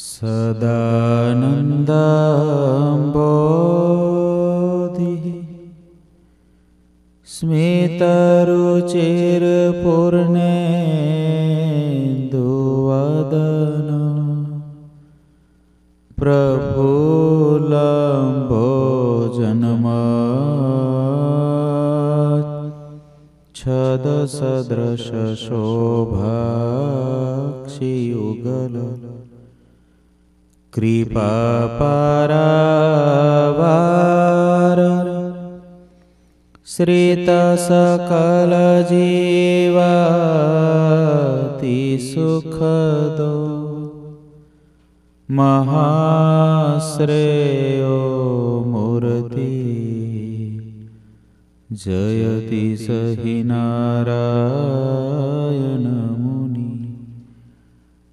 सदानन्दम्बोधिः स्मितरुचिरपूर्णेन्दुवदन प्रपुलम्बो जन्म कृपापरावार श्रितसकलजीवति सुखदो महाश्रेयो मूर्ति जयति स हिनर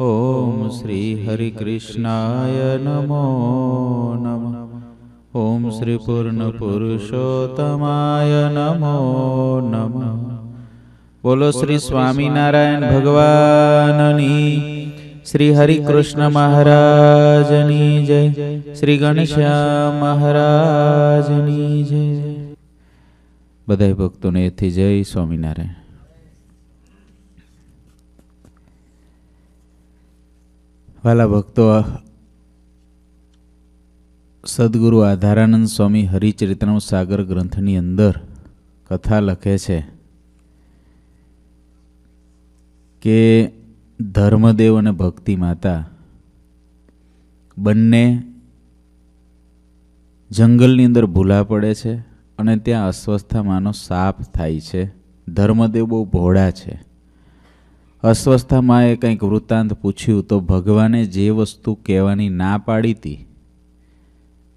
ઓમ શ્રી હરિકૃષ્ણાય નમો નમ ઓમ શ્રી પૂર્ણ પુરુષોત્તમાય નમો નમ બોલો શ્રી સ્વામિનારાયણ ભગવાનની શ્રી હરિકૃષ્ણ મહારાજની જય શ્રી ગણેશ્યા મહારાજની જય બધા ભક્તોને એથી જય સ્વામિનારાયણ વાલા ભક્તો સદગુરુ આધારાનંદ સ્વામી હરિચરિત્રમ સાગર ગ્રંથની અંદર કથા લખે છે કે ધર્મદેવ અને ભક્તિ માતા બંને જંગલની અંદર ભૂલા પડે છે અને ત્યાં અસ્વસ્થામાંનો સાપ થાય છે ધર્મદેવ બહુ ભોળા છે અસ્વસ્થામાં એ કંઈક વૃત્તાંત પૂછ્યું તો ભગવાને જે વસ્તુ કહેવાની ના પાડી હતી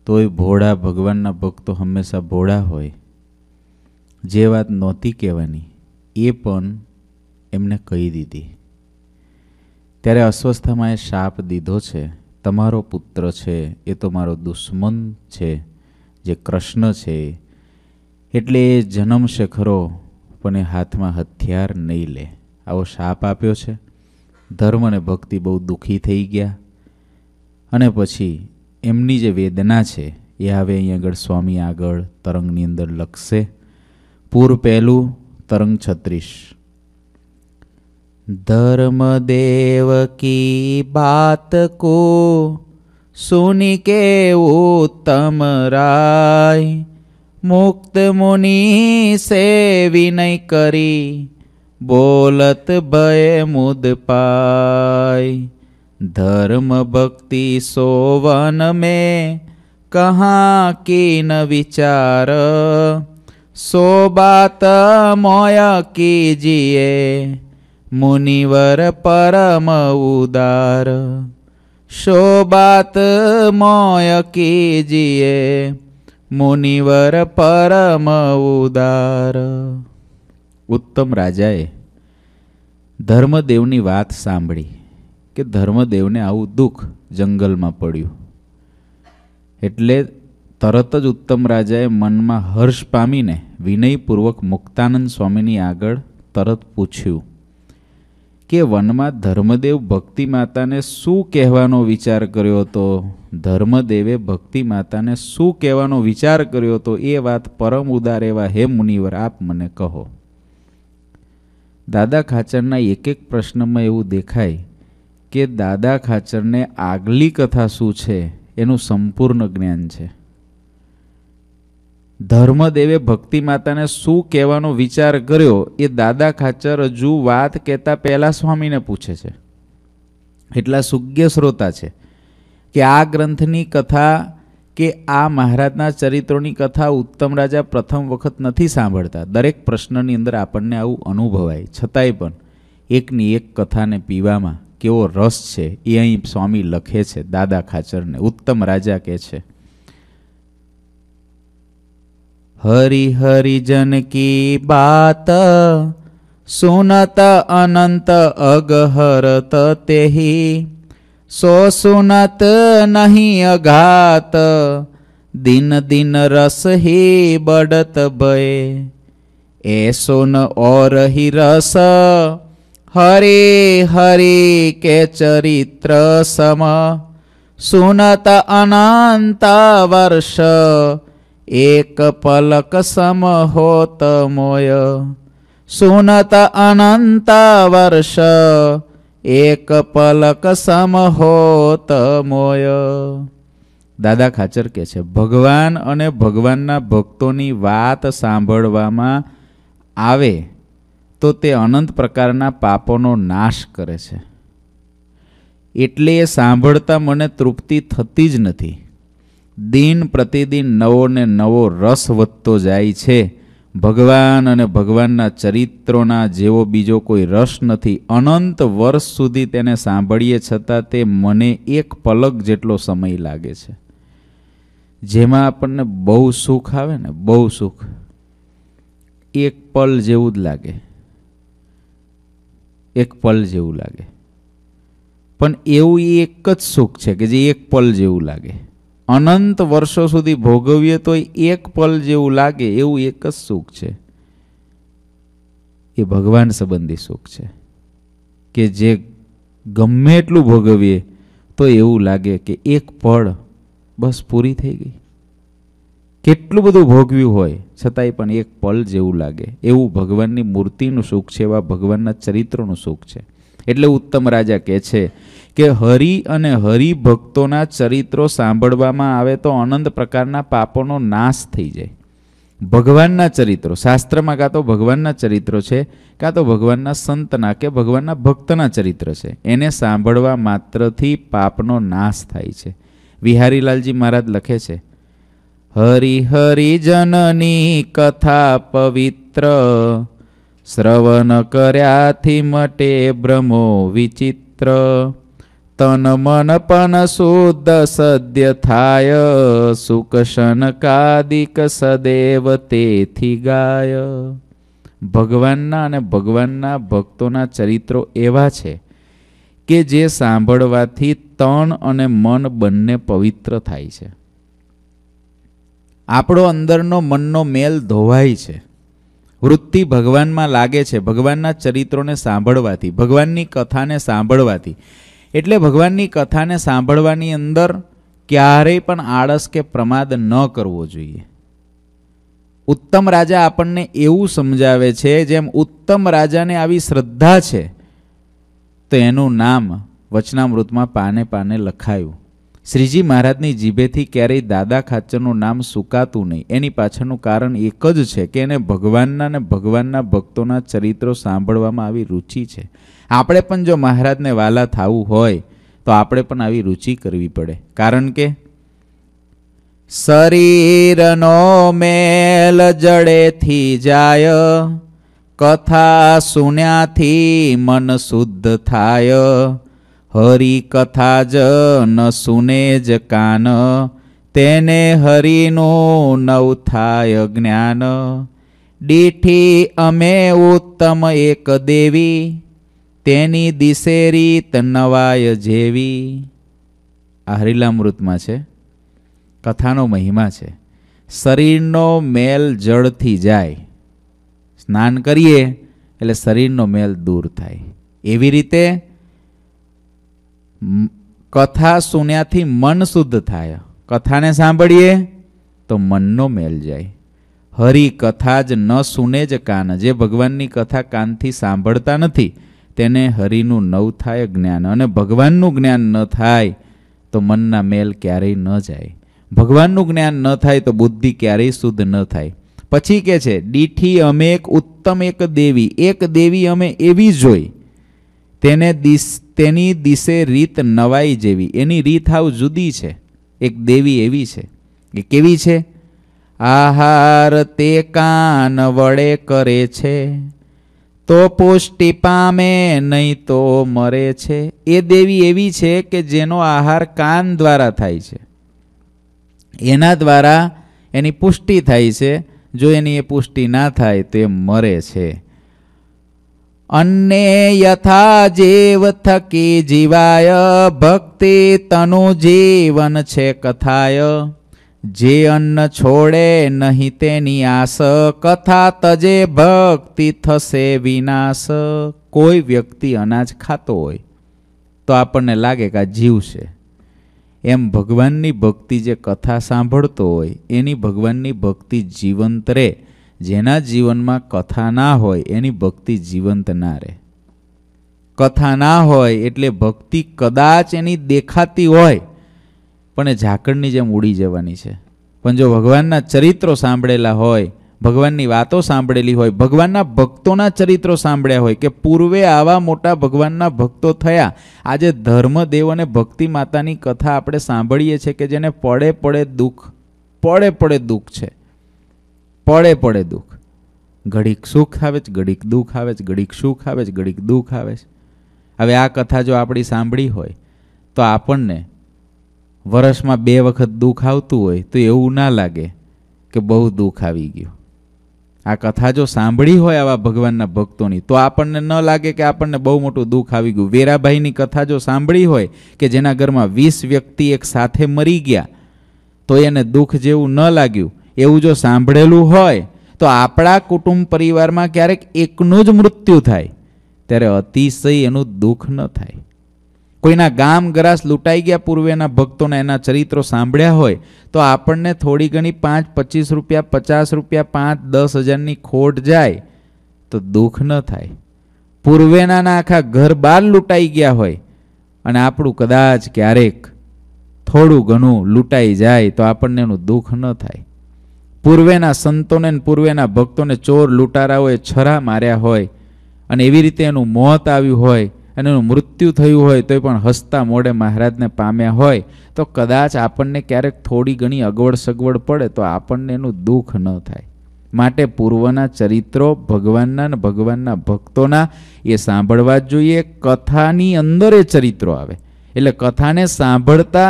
તોય ભોળા ભગવાનના ભક્તો હંમેશા ભોળા હોય જે વાત નહોતી કહેવાની એ પણ એમને કહી દીધી ત્યારે અસ્વસ્થામાં એ શાપ દીધો છે તમારો પુત્ર છે એ તો મારો દુશ્મન છે જે કૃષ્ણ છે એટલે એ જન્મ શેખરો પણ એ હાથમાં હથિયાર નહીં લે આવો શાપ આપ્યો છે ધર્મ અને ભક્તિ બહુ દુઃખી થઈ ગયા અને પછી એમની જે વેદના છે એ હવે અહીં આગળ સ્વામી આગળ તરંગની અંદર લખશે પૂર પહેલું તરંગ છત્રીસ ધર્મ દેવ કી બાત કો सुन के उत्तम રાય મુક્ત મુનિ સે વિનય કરી બોલત ભય મુદ પાય ધર્મ ભક્તિ સોવન મેં કહા કીન વિચાર સો બાત મોય કીજીએ મુનિવર પરમ ઉદાર શોબાત મોય કીજીએ મુનિવર પરમ ઉદાર ઉત્તમ રાજાએ ધર્મદેવની વાત સાંભળી કે ધર્મદેવને આવું દુઃખ જંગલમાં પડ્યું એટલે તરત જ ઉત્તમ રાજાએ મનમાં હર્ષ પામીને વિનયપૂર્વક મુક્તાનંદ સ્વામીની આગળ તરત પૂછ્યું કે વનમાં ધર્મદેવ ભક્તિ માતાને શું કહેવાનો વિચાર કર્યો હતો ધર્મદેવે ભક્તિ માતાને શું કહેવાનો વિચાર કર્યો હતો એ વાત પરમ ઉદાર એવા હે મુનિવર આપ મને કહો દાદા ખાચરના એક એક પ્રશ્નમાં એવું દેખાય કે દાદા ખાચરને આગલી કથા શું છે એનું સંપૂર્ણ જ્ઞાન છે ધર્મદેવે ભક્તિ માતાને શું કહેવાનો વિચાર કર્યો એ દાદા ખાચર હજુ વાત કહેતા પહેલા સ્વામીને પૂછે છે એટલા સુજ્ઞ શ્રોતા છે કે આ ગ્રંથની કથા કે આ મહારાજના ચરિત્રોની કથા ઉત્તમ રાજા પ્રથમ વખત નથી સાંભળતા દરેક પ્રશ્નની અંદર આપણને આવું અનુભવાય છતાંય પણ એકની એક કથાને પીવામાં કેવો રસ છે એ અહીં સ્વામી લખે છે દાદા ખાચરને ઉત્તમ રાજા કહે છે હરિ હરિજન કી બાત સુનત અનંત અગહરત તેહી सो सुनत नहीं अघात दिन दिन रस भय बडत सुन और ही रस हरे हरि के चरित्र सम सुनत अनंता वर्ष एक पलक सम होत मोय सुनत अनंता वर्ष એક પલક સમહોત મોય દાદા ખાચર કહે છે ભગવાન અને ભગવાનના ભક્તોની વાત સાંભળવામાં આવે તો તે અનંત પ્રકારના પાપોનો નાશ કરે છે એટલે એ સાંભળતા મને તૃપ્તિ થતી જ નથી દિન પ્રતિદિન નવો ને નવો રસ વધતો જાય છે ભગવાન અને ભગવાનના ચરિત્રોના જેવો બીજો કોઈ રસ નથી અનંત વર્ષ સુધી તેને સાંભળીએ છતાં તે મને એક પલક જેટલો સમય લાગે છે જેમાં આપણને બહુ સુખ આવે ને બહુ સુખ એક પલ જેવું જ લાગે એક પલ જેવું લાગે પણ એવું એક જ સુખ છે કે જે એક પલ જેવું લાગે અનંત વર્ષો સુધી ભોગવીએ તો એક પલ જેવું લાગે એવું એક જ સુખ છે એ ભગવાન સંબંધી સુખ છે કે જે ગમે એટલું ભોગવીએ તો એવું લાગે કે એક પળ બસ પૂરી થઈ ગઈ કેટલું બધું ભોગવ્યું હોય છતાંય પણ એક પલ જેવું લાગે એવું ભગવાનની મૂર્તિનું સુખ છે એવા ભગવાનના ચરિત્રનું સુખ છે એટલે ઉત્તમ રાજા કહે છે કે હરિ અને હરિભક્તોના ચરિત્રો સાંભળવામાં આવે તો અનંત પ્રકારના પાપોનો નાશ થઈ જાય ભગવાનના ચરિત્રો શાસ્ત્રમાં કાં તો ભગવાનના ચરિત્રો છે કાં તો ભગવાનના સંતના કે ભગવાનના ભક્તના ચરિત્ર છે એને સાંભળવા માત્રથી પાપનો નાશ થાય છે વિહારીલાલજી મહારાજ લખે છે હરિહરિજનની કથા પવિત્ર શ્રવન કર્યાથી મટે બ્રહ્મો વિચિત્ર તન મન પણ શુદ્ધ સદ્ય થાય સુકશન કાદિક સદૈવ તેથી ગાય ભગવાનના અને ભગવાનના ભક્તોના ચરિત્રો એવા છે કે જે સાંભળવાથી તન અને મન બંને પવિત્ર થાય છે આપણો અંદરનો મનનો મેલ ધોવાય છે વૃત્તિ ભગવાનમાં લાગે છે ભગવાનના ચરિત્રોને સાંભળવાથી ભગવાનની કથાને સાંભળવાથી એટલે ભગવાનની કથાને સાંભળવાની અંદર ક્યારેય પણ આળસ કે પ્રમાદ ન કરવો જોઈએ ઉત્તમ રાજા આપણને એવું સમજાવે છે જેમ ઉત્તમ રાજાને આવી શ્રદ્ધા છે તો એનું નામ વચનામૃતમાં પાને પાને લખાયું શ્રીજી મહારાજની જીભેથી ક્યારેય દાદા ખાચરનું નામ સુકાતું નહીં એની પાછળનું કારણ એક જ છે કે એને ભગવાનના અને ભગવાનના ભક્તોના ચરિત્રો સાંભળવામાં આવી રુચિ છે આપણે પણ જો મહારાજને વાલા થવું હોય તો આપણે પણ આવી રુચિ કરવી પડે કારણ કે શરીરનો મેલ જડેથી જાય કથા સુન્યાથી મન શુદ્ધ થાય હરી કથા ન સુને જ કાન તેને હરિનું નવ થાય જ્ઞાન દીઠી અમે ઉત્તમ એક દેવી તેની દિશે રીત નવાય જેવી આ હરિલામૃતમાં છે કથાનો મહિમા છે શરીરનો મેલ જળથી જાય સ્નાન કરીએ એટલે શરીરનો મેલ દૂર થાય એવી રીતે કથા સુન્યાથી મન શુદ્ધ થાય કથાને સાંભળીએ તો મનનો મેલ જાય હરી કથા જ ન સુને જ કાન જે ભગવાનની કથા કાનથી સાંભળતા નથી તેને હરિનું નવ થાય જ્ઞાન અને ભગવાનનું જ્ઞાન ન થાય તો મનના મેલ ક્યારેય ન જાય ભગવાનનું જ્ઞાન ન થાય તો બુદ્ધિ ક્યારેય શુદ્ધ ન થાય પછી કે છે દીઠી અમે એક ઉત્તમ એક દેવી એક દેવી અમે એવી જોઈ તેને દિશ તેની દિશે રીત નવાઈ જેવી એની રીત હાવ જુદી છે એક દેવી એવી છે કે કેવી છે આહાર તે કાન વડે કરે છે તો પુષ્ટિ પામે નહીં તો મરે છે એ દેવી એવી છે કે જેનો આહાર કાન દ્વારા થાય છે એના દ્વારા એની પુષ્ટિ થાય છે જો એની એ પુષ્ટિ ના થાય તો એ મરે છે અન્ને યથા જેવ થકી જીવાય ભક્તિ તનુ જીવન છે કથાય જે અન્ન છોડે નહીં તેની આસ કથા તજે ભક્તિ થશે વિનાશ કોઈ વ્યક્તિ અનાજ ખાતો હોય તો આપણને લાગે કે આ જીવ છે એમ ભગવાનની ભક્તિ જે કથા સાંભળતો હોય એની ભગવાનની ભક્તિ જીવંત રહે જેના જીવનમાં કથા ના હોય એની ભક્તિ જીવંત ના રહે કથા ના હોય એટલે ભક્તિ કદાચ એની દેખાતી હોય પણ એ ઝાકળની જેમ ઉડી જવાની છે પણ જો ભગવાનના ચરિત્રો સાંભળેલા હોય ભગવાનની વાતો સાંભળેલી હોય ભગવાનના ભક્તોના ચરિત્રો સાંભળ્યા હોય કે પૂર્વે આવા મોટા ભગવાનના ભક્તો થયા આજે ધર્મદેવ અને ભક્તિ માતાની કથા આપણે સાંભળીએ છીએ કે જેને પડે પડે દુઃખ પડે પડે દુઃખ છે પડે પડે દુઃખ ઘડીક સુખ આવે છે ઘડીક દુઃખ આવે છે ઘડીક સુખ આવે છે ઘડીક દુઃખ આવે છે હવે આ કથા જો આપણી સાંભળી હોય તો આપણને વર્ષમાં બે વખત દુઃખ આવતું હોય તો એવું ના લાગે કે બહુ દુઃખ આવી ગયું આ કથા જો સાંભળી હોય આવા ભગવાનના ભક્તોની તો આપણને ન લાગે કે આપણને બહુ મોટું દુઃખ આવી ગયું વેરાભાઈની કથા જો સાંભળી હોય કે જેના ઘરમાં વીસ વ્યક્તિ એક સાથે મરી ગયા તો એને દુઃખ જેવું ન લાગ્યું એવું જો સાંભળેલું હોય તો આપણા કુટુંબ પરિવારમાં ક્યારેક એકનું જ મૃત્યુ થાય ત્યારે અતિશય એનું દુઃખ ન થાય કોઈના ગામ ગરાસ લૂંટાઈ ગયા પૂર્વેના ભક્તોના એના ચરિત્રો સાંભળ્યા હોય તો આપણને થોડી ઘણી પાંચ પચીસ રૂપિયા પચાસ રૂપિયા પાંચ દસ હજારની ખોટ જાય તો દુઃખ ન થાય પૂર્વેનાના આખા ઘર બહાર લૂંટાઈ ગયા હોય અને આપણું કદાચ ક્યારેક થોડું ઘણું લૂંટાઈ જાય તો આપણને એનું દુઃખ ન થાય પૂર્વેના સંતોને પૂર્વેના ભક્તોને ચોર લૂંટારાઓએ છરા માર્યા હોય અને એવી રીતે એનું મોત આવ્યું હોય અને એનું મૃત્યુ થયું હોય તોય પણ હસતા મોડે મહારાજને પામ્યા હોય તો કદાચ આપણને ક્યારેક થોડી ઘણી અગવડ સગવડ પડે તો આપણને એનું દુઃખ ન થાય માટે પૂર્વના ચરિત્રો ભગવાનના ને ભગવાનના ભક્તોના એ સાંભળવા જ જોઈએ કથાની અંદર એ ચરિત્રો આવે એટલે કથાને સાંભળતા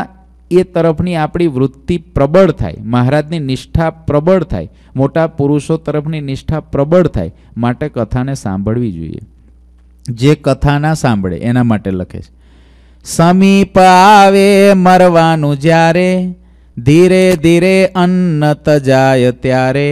એ તરફની આપણી વૃત્તિ પ્રબળ થાય મહારાજની નિષ્ઠા પ્રબળ થાય મોટા પુરુષો તરફની નિષ્ઠા પ્રબળ થાય માટે કથાને સાંભળવી જોઈએ જે કથા ના સાંભળે એના માટે લખે છે સમીપ આવે મરવાનું જ્યારે ધીરે ધીરે અન્ન તજાય ત્યારે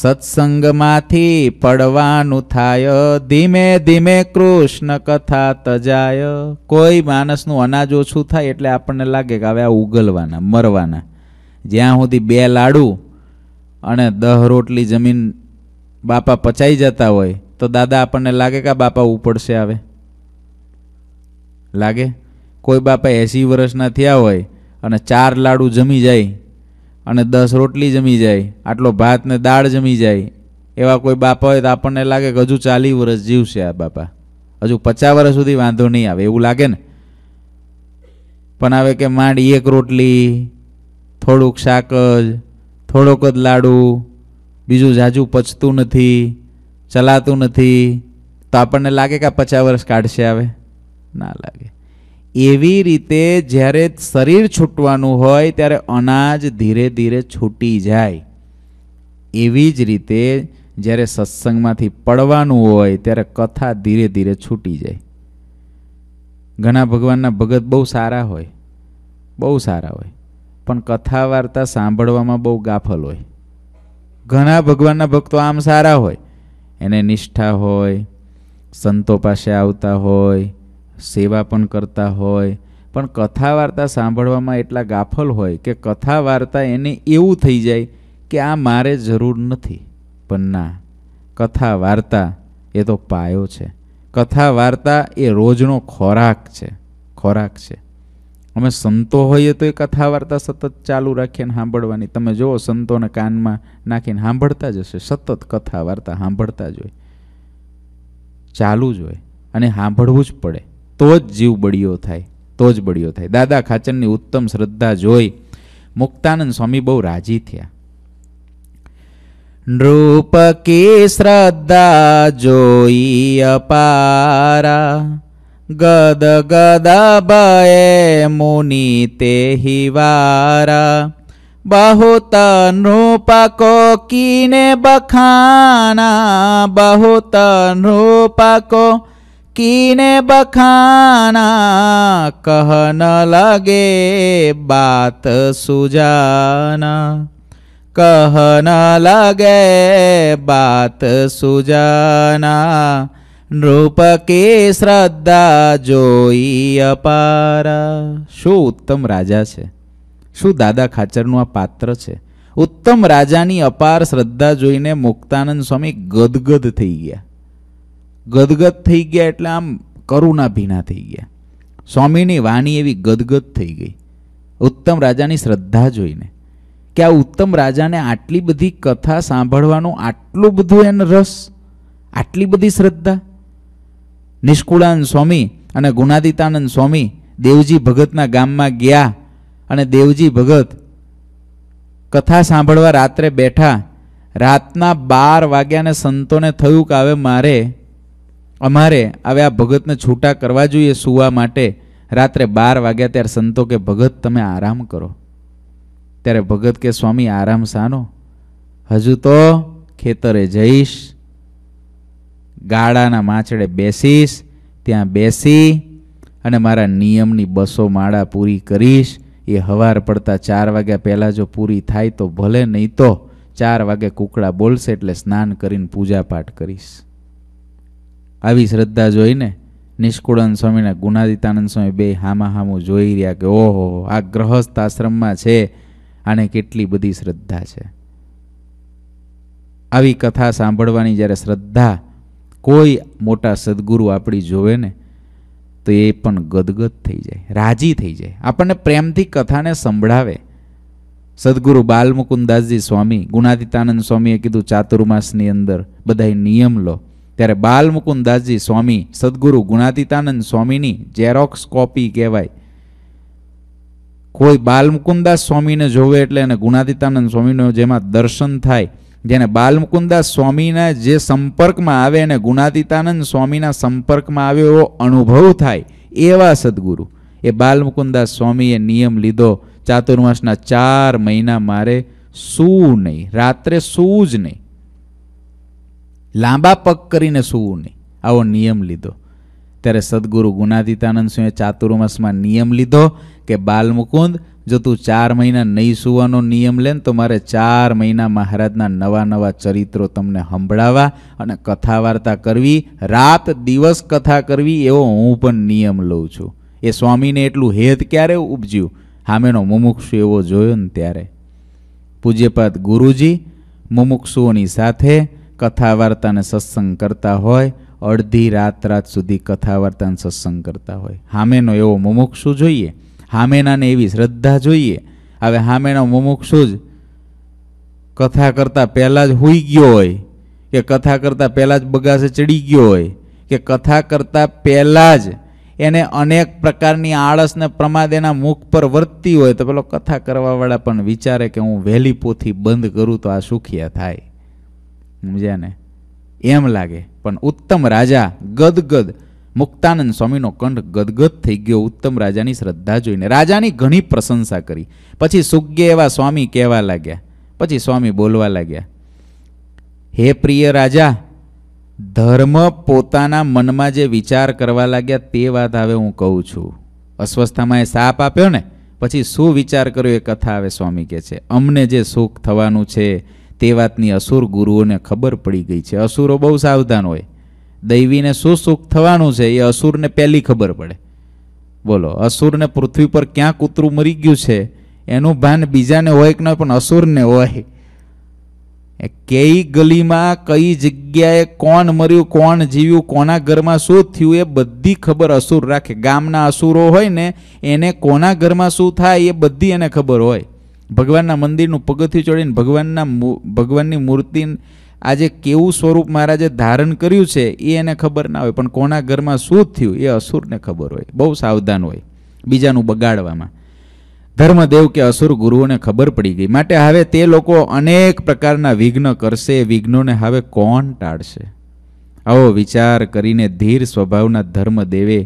સત્સંગમાંથી પડવાનું થાય ધીમે ધીમે કૃષ્ણ કથા તજાય કોઈ માણસનું અનાજ ઓછું થાય એટલે આપણને લાગે કે હવે આ ઉગલવાના મરવાના જ્યાં સુધી બે લાડુ અને દહ રોટલી જમીન બાપા પચાઈ જતા હોય તો દાદા આપણને લાગે કે આ બાપા ઉપડશે આવે લાગે કોઈ બાપા એંસી વર્ષના થયા હોય અને ચાર લાડુ જમી જાય અને દસ રોટલી જમી જાય આટલો ભાત ને દાળ જમી જાય એવા કોઈ બાપા હોય તો આપણને લાગે કે હજુ ચાલીસ વર્ષ જીવશે આ બાપા હજુ પચાસ વર્ષ સુધી વાંધો નહીં આવે એવું લાગે ને પણ હવે કે માંડ એક રોટલી થોડુંક શાક જ થોડોક જ લાડુ બીજું ઝાઝું પચતું નથી ચલાતું નથી તો આપણને લાગે કે આ પચાસ વર્ષ કાઢશે આવે ના લાગે એવી રીતે જ્યારે શરીર છૂટવાનું હોય ત્યારે અનાજ ધીરે ધીરે છૂટી જાય એવી જ રીતે જ્યારે સત્સંગમાંથી પડવાનું હોય ત્યારે કથા ધીરે ધીરે છૂટી જાય ઘણા ભગવાનના ભગત બહુ સારા હોય બહુ સારા હોય પણ કથા વાર્તા સાંભળવામાં બહુ ગાફલ હોય ઘણા ભગવાનના ભક્તો આમ સારા હોય એને નિષ્ઠા હોય સંતો પાસે આવતા હોય સેવા પણ કરતા હોય પણ કથા વાર્તા સાંભળવામાં એટલા ગાફલ હોય કે કથા વાર્તા એને એવું થઈ જાય કે આ મારે જરૂર નથી પણ ના કથા વાર્તા એ તો પાયો છે કથા વાર્તા એ રોજનો ખોરાક છે ખોરાક છે અમે સંતો હોઈએ તો એ કથા વાર્તા સતત ચાલુ રાખીને સાંભળવાની તમે જુઓ સંતોને કાનમાં નાખીને સાંભળતા જ હશે સતત કથા વાર્તા સાંભળતા જ હોય ચાલુ જ હોય અને સાંભળવું જ પડે તો જ જીવ બળિયો થાય તો જ બળિયો થાય દાદા ખાચરની ઉત્તમ શ્રદ્ધા જોઈ મુક્તાનંદ સ્વામી બહુ રાજી થયા નૃપ કે શ્રદ્ધા જોઈ અપારા ગદ ગદ ભય મુનિ તે હિવારા बहुत नृप को कीने बखाना बहुत नृप को કીને બખાના કહન લગે બાત સુજાના કહન લગે બાત સુજાના નૃપ કે શ્રદ્ધા જોઈ અપાર શું ઉત્તમ રાજા છે શું દાદા ખાચરનું આ પાત્ર છે ઉત્તમ રાજાની અપાર શ્રદ્ધા જોઈને મુક્તાનંદ સ્વામી ગદગદ થઈ ગયા ગદગદ થઈ ગયા એટલે આમ કરુણા ભીના થઈ ગયા સ્વામીની વાણી એવી ગદગદ થઈ ગઈ ઉત્તમ રાજાની શ્રદ્ધા જોઈને કે આ ઉત્તમ રાજાને આટલી બધી કથા સાંભળવાનો આટલું બધું એને રસ આટલી બધી શ્રદ્ધા નિષ્કુળાનંદ સ્વામી અને ગુણાદિતાનંદ સ્વામી દેવજી ભગતના ગામમાં ગયા અને દેવજી ભગત કથા સાંભળવા રાત્રે બેઠા રાતના બાર વાગ્યાને સંતોને થયું કે હવે મારે અમારે હવે આ ભગતને છૂટા કરવા જોઈએ સૂવા માટે રાત્રે બાર વાગ્યા ત્યારે સંતો કે ભગત તમે આરામ કરો ત્યારે ભગત કે સ્વામી આરામ સાનો હજુ તો ખેતરે જઈશ ગાડાના માછડે બેસીશ ત્યાં બેસી અને મારા નિયમની બસો માળા પૂરી કરીશ એ હવાર પડતા ચાર વાગ્યા પહેલાં જો પૂરી થાય તો ભલે નહીં તો ચાર વાગે કુકડા બોલશે એટલે સ્નાન કરીને પૂજાપાઠ કરીશ આવી શ્રદ્ધા જોઈને નિષ્કુળન સ્વામીના ગુનાદિતાનંદ સ્વામી બે હામાં હામું જોઈ રહ્યા કે ઓહો આ ગ્રહસ્થ આશ્રમમાં છે આને કેટલી બધી શ્રદ્ધા છે આવી કથા સાંભળવાની જ્યારે શ્રદ્ધા કોઈ મોટા સદગુરુ આપણી જોવે ને તો એ પણ ગદગદ થઈ જાય રાજી થઈ જાય આપણને પ્રેમથી કથાને સંભળાવે સદગુરુ બાલમુકુદાસજી સ્વામી ગુણાતીતાનંદ સ્વામીએ કીધું ચાતુર્માસની અંદર બધાય નિયમ લો ત્યારે બાલમુકુદાસજી સ્વામી સદગુરુ ગુણાતીતાનંદ સ્વામીની જેરોક્સ કોપી કહેવાય કોઈ બાલમુકુદાસ સ્વામીને જોવે એટલે એને ગુણાતીતાનંદ સ્વામીનો જેમાં દર્શન થાય જેને બાલમુકુદાસ સ્વામીના જે સંપર્કમાં આવે એને ગુણાતીતાનંદ સ્વામીના સંપર્કમાં આવે એવો અનુભવ થાય એવા સદગુરુ એ બાલમુકુદાસ સ્વામીએ નિયમ લીધો ચાતુર્માસના ચાર મહિના મારે સૂવું નહીં રાત્રે સૂવું જ નહીં લાંબા પગ કરીને સૂવું નહીં આવો નિયમ લીધો ત્યારે સદગુરુ ગુનાદિતાનંદ સિંહે ચાતુર્માસમાં નિયમ લીધો કે બાલમુકુંદ જો તું ચાર મહિના નહીં સૂવાનો નિયમ લે તો મારે ચાર મહિના મહારાજના નવા નવા ચરિત્રો તમને સંભળાવા અને કથા વાર્તા કરવી રાત દિવસ કથા કરવી એવો હું પણ નિયમ લઉં છું એ સ્વામીને એટલું હેત ક્યારે ઉપજ્યું હામેનો મુમુક્ષુ એવો જોયો ને ત્યારે પૂજ્યપાદ ગુરુજી મુમુક્ષુઓની સાથે કથા વાર્તા અને સત્સંગ કરતા હોય અડધી રાત રાત સુધી કથા વાર્તાને સત્સંગ કરતા હોય હામેનો એવો મુમુક્ષુ જોઈએ હામેનાને એવી શ્રદ્ધા જોઈએ હવે હામેનો મુમુક્ષુ જ કથા કરતાં પહેલાં જ હોઈ ગયો હોય કે કથા કરતાં પહેલાં જ બગાસે ચડી ગયો હોય કે કથા કરતાં પહેલાં જ એને અનેક પ્રકારની આળસને પ્રમાદ એના મુખ પર વર્તતી હોય તો પેલો કથા કરવાવાળા પણ વિચારે કે હું વહેલી પોથી બંધ કરું તો આ સુખિયા થાય સમજ્યા ને એમ લાગે પણ ઉત્તમ રાજા ગદગદ મુક્તાનંદ સ્વામીનો કંઠ ગદગદ થઈ ગયો ઉત્તમ રાજાની શ્રદ્ધા જોઈને રાજાની ઘણી પ્રશંસા કરી પછી સુગ્ગે એવા સ્વામી કહેવા લાગ્યા પછી સ્વામી બોલવા લાગ્યા હે પ્રિય રાજા ધર્મ પોતાના મનમાં જે વિચાર કરવા લાગ્યા તે વાત હવે હું કહું છું અસ્વસ્થામાં એ સાપ આપ્યો ને પછી શું વિચાર કર્યો એ કથા આવે સ્વામી કહે છે અમને જે સુખ થવાનું છે તે વાતની અસુર ગુરુઓને ખબર પડી ગઈ છે અસુરો બહુ સાવધાન હોય દૈવીને શું સુખ થવાનું છે એ અસુરને પહેલી ખબર પડે બોલો અસુરને પૃથ્વી પર ક્યાં કૂતરું મરી ગયું છે એનું ભાન બીજાને હોય કે ન પણ અસુરને હોય કઈ ગલીમાં કઈ જગ્યાએ કોણ મર્યું કોણ જીવ્યું કોના ઘરમાં શું થયું એ બધી ખબર અસુર રાખે ગામના અસુરો હોય ને એને કોના ઘરમાં શું થાય એ બધી એને ખબર હોય ભગવાનના મંદિરનું પગથિયું ચડીને ભગવાનના ભગવાનની મૂર્તિ આજે કેવું સ્વરૂપ મહારાજે ધારણ કર્યું છે એ એને ખબર ના હોય પણ કોના ઘરમાં શું થયું એ અસુરને ખબર હોય બહુ સાવધાન હોય બીજાનું બગાડવામાં ધર્મદેવ કે અસુર ગુરુઓને ખબર પડી ગઈ માટે હવે તે લોકો અનેક પ્રકારના વિઘ્ન કરશે વિઘ્નોને હવે કોણ ટાળશે આવો વિચાર કરીને ધીર સ્વભાવના ધર્મદેવે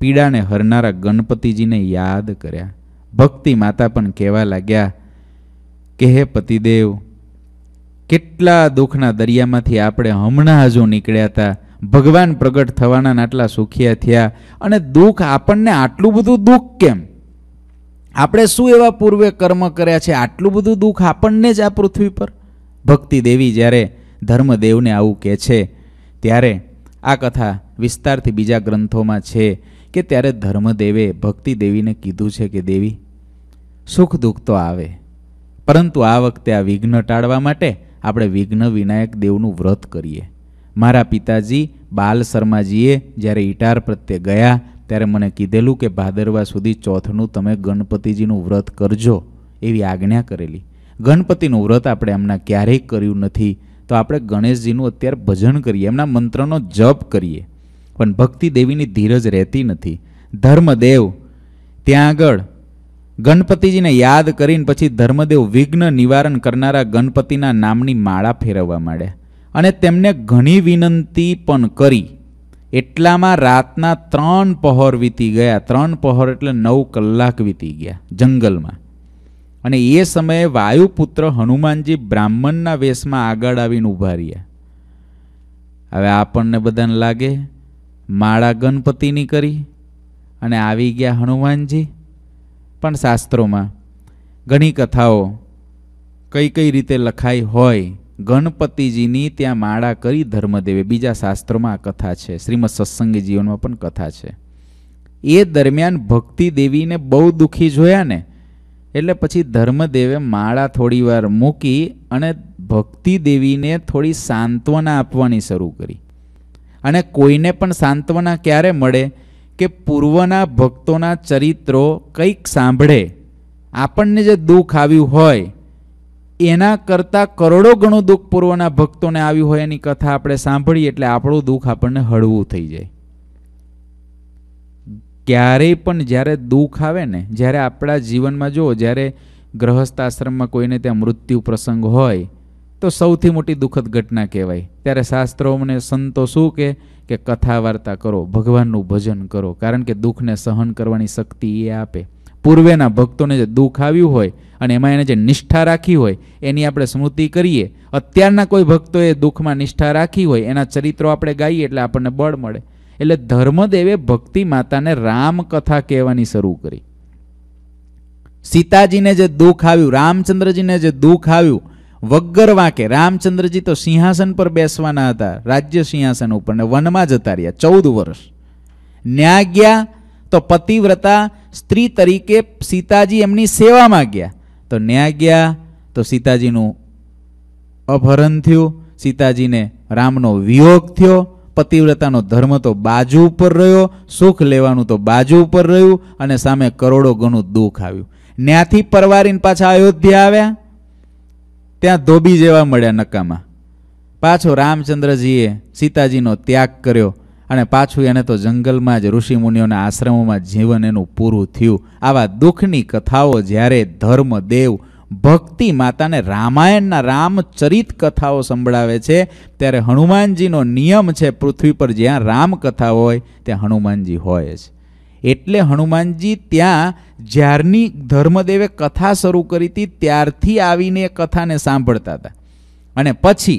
પીડાને હરનારા ગણપતિજીને યાદ કર્યા ભક્તિ માતા પણ કહેવા લાગ્યા કે હે પતિદેવ કેટલા દુઃખના દરિયામાંથી આપણે હમણાં હજુ નીકળ્યા હતા ભગવાન પ્રગટ થવાના આટલા સુખિયા થયા અને દુઃખ આપણને આટલું બધું દુઃખ કેમ આપણે શું એવા પૂર્વે કર્મ કર્યા છે આટલું બધું દુઃખ આપણને જ આ પૃથ્વી પર ભક્તિ દેવી જ્યારે ધર્મદેવને આવું કહે છે ત્યારે આ કથા વિસ્તારથી બીજા ગ્રંથોમાં છે કે ત્યારે ધર્મદેવે ભક્તિ દેવીને કીધું છે કે દેવી સુખ દુઃખ તો આવે પરંતુ આ વખતે આ વિઘ્ન ટાળવા માટે આપણે વિઘ્ન વિનાયક દેવનું વ્રત કરીએ મારા પિતાજી બાલ શર્માજીએ જ્યારે ઇટાર પ્રત્યે ગયા ત્યારે મને કીધેલું કે ભાદરવા સુધી ચોથનું તમે ગણપતિજીનું વ્રત કરજો એવી આજ્ઞા કરેલી ગણપતિનું વ્રત આપણે એમના ક્યારેય કર્યું નથી તો આપણે ગણેશજીનું અત્યારે ભજન કરીએ એમના મંત્રનો જપ કરીએ પણ ભક્તિ દેવીની ધીરજ રહેતી નથી ધર્મદેવ ત્યાં આગળ ગણપતિજીને યાદ કરીને પછી ધર્મદેવ વિઘ્ન નિવારણ કરનારા ગણપતિના નામની માળા ફેરવવા માંડ્યા અને તેમને ઘણી વિનંતી પણ કરી એટલામાં રાતના ત્રણ પહોર વીતી ગયા ત્રણ પહોર એટલે નવ કલાક વીતી ગયા જંગલમાં અને એ સમયે વાયુપુત્ર હનુમાનજી બ્રાહ્મણના વેશમાં આગળ આવીને ઊભા રહ્યા હવે આપણને બધાને લાગે માળા ગણપતિની કરી અને આવી ગયા હનુમાનજી પણ શાસ્ત્રોમાં ઘણી કથાઓ કઈ કઈ રીતે લખાઈ હોય ગણપતિજીની ત્યાં માળા કરી ધર્મદેવે બીજા શાસ્ત્રોમાં આ કથા છે શ્રીમદ સત્સંગી જીવનમાં પણ કથા છે એ દરમિયાન ભક્તિ દેવીને બહુ દુઃખી જોયા ને એટલે પછી ધર્મદેવે માળા થોડીવાર મૂકી અને ભક્તિ દેવીને થોડી સાંત્વના આપવાની શરૂ કરી અને કોઈને પણ સાંત્વના ક્યારે મળે કે પૂર્વના ભક્તોના ચરિત્રો કંઈક સાંભળે આપણને જે દુઃખ આવ્યું હોય એના કરતાં કરોડો ગણું દુઃખ પૂર્વના ભક્તોને આવ્યું હોય એની કથા આપણે સાંભળીએ એટલે આપણું દુઃખ આપણને હળવું થઈ જાય ક્યારેય પણ જ્યારે દુઃખ આવે ને જ્યારે આપણા જીવનમાં જુઓ જ્યારે ગ્રહસ્થ આશ્રમમાં કોઈને ત્યાં મૃત્યુ પ્રસંગ હોય તો સૌથી મોટી દુઃખદ ઘટના કહેવાય ત્યારે શાસ્ત્રોને સંતો શું કે કે કથા વાર્તા કરો ભગવાનનું ભજન કરો કારણ કે દુઃખને સહન કરવાની શક્તિ એ આપે પૂર્વેના ભક્તોને જે દુઃખ આવ્યું હોય અને એમાં એને જે નિષ્ઠા રાખી હોય એની આપણે સ્મૃતિ કરીએ અત્યારના કોઈ ભક્તોએ દુઃખમાં નિષ્ઠા રાખી હોય એના ચરિત્રો આપણે ગાઈએ એટલે આપણને બળ મળે એટલે ધર્મદેવે ભક્તિ માતાને રામકથા કહેવાની શરૂ કરી સીતાજીને જે દુઃખ આવ્યું રામચંદ્રજીને જે દુઃખ આવ્યું વગર વાંકે રામચંદ્રજી તો સિંહાસન પર બેસવાના હતા રાજ્ય સિંહાસન ઉપર ને વનમાં જતા રહ્યા ચૌદ વર્ષ ન્યા ગયા તો પતિવ્રતા સ્ત્રી તરીકે સીતાજી એમની સેવામાં ગયા તો ન્યા ગયા તો સીતાજીનું અપહરણ થયું સીતાજીને રામનો વિયોગ થયો પતિવ્રતાનો ધર્મ તો બાજુ ઉપર રહ્યો સુખ લેવાનું તો બાજુ ઉપર રહ્યું અને સામે કરોડો ગણું દુઃખ આવ્યું ન્યાથી પરવારીને પાછા અયોધ્યા આવ્યા ત્યાં ધોબી જેવા મળ્યા નકામા પાછો રામચંદ્રજીએ સીતાજીનો ત્યાગ કર્યો અને પાછું એને તો જંગલમાં જ ઋષિમુનિઓના આશ્રમોમાં જીવન એનું પૂરું થયું આવા દુઃખની કથાઓ જ્યારે ધર્મ દેવ ભક્તિ માતાને રામાયણના રામચરિત કથાઓ સંભળાવે છે ત્યારે હનુમાનજીનો નિયમ છે પૃથ્વી પર જ્યાં રામકથા હોય ત્યાં હનુમાનજી હોય છે એટલે હનુમાનજી ત્યાં જ્યારની ધર્મદેવે કથા શરૂ કરી હતી ત્યારથી આવીને એ કથાને સાંભળતા હતા અને પછી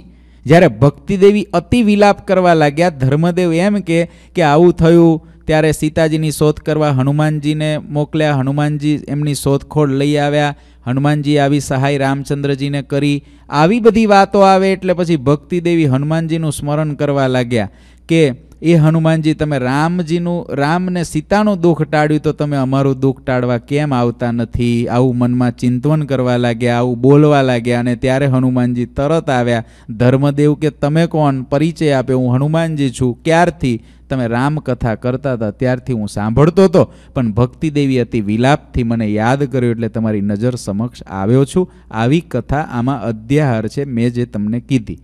જ્યારે ભક્તિદેવી અતિ વિલાપ કરવા લાગ્યા ધર્મદેવ એમ કે કે આવું થયું ત્યારે સીતાજીની શોધ કરવા હનુમાનજીને મોકલ્યા હનુમાનજી એમની શોધખોળ લઈ આવ્યા હનુમાનજી આવી સહાય રામચંદ્રજીને કરી આવી બધી વાતો આવે એટલે પછી ભક્તિદેવી હનુમાનજીનું સ્મરણ કરવા લાગ્યા કે એ હનુમાનજી તમે રામજીનું રામને સીતાનું દુઃખ ટાળ્યું તો તમે અમારું દુઃખ ટાળવા કેમ આવતા નથી આવું મનમાં ચિંતવન કરવા લાગ્યા આવું બોલવા લાગ્યા અને ત્યારે હનુમાનજી તરત આવ્યા ધર્મદેવ કે તમે કોણ પરિચય આપે હું હનુમાનજી છું ક્યારથી તમે રામકથા કરતા હતા ત્યારથી હું સાંભળતો હતો પણ ભક્તિ દેવી અતિ વિલાપથી મને યાદ કર્યો એટલે તમારી નજર સમક્ષ આવ્યો છું આવી કથા આમાં અધ્યાહાર છે મેં જે તમને કીધી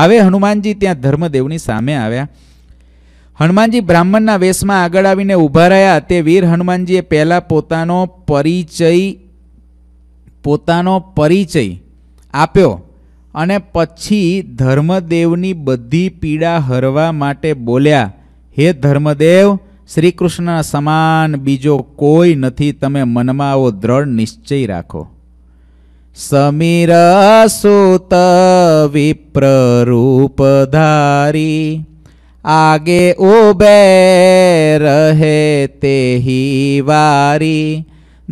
હવે હનુમાનજી ત્યાં ધર્મદેવની સામે આવ્યા હનુમાનજી બ્રાહ્મણના વેશમાં આગળ આવીને ઊભા રહ્યા તે વીર હનુમાનજીએ પહેલાં પોતાનો પરિચય પોતાનો પરિચય આપ્યો અને પછી ધર્મદેવની બધી પીડા હરવા માટે બોલ્યા હે ધર્મદેવ શ્રી કૃષ્ણના સમાન બીજો કોઈ નથી તમે મનમાં આવો દ્રઢ નિશ્ચય રાખો સમીરસુત સુત વિપ્રરૂપધારી આગે उबे રહે ते ही वारी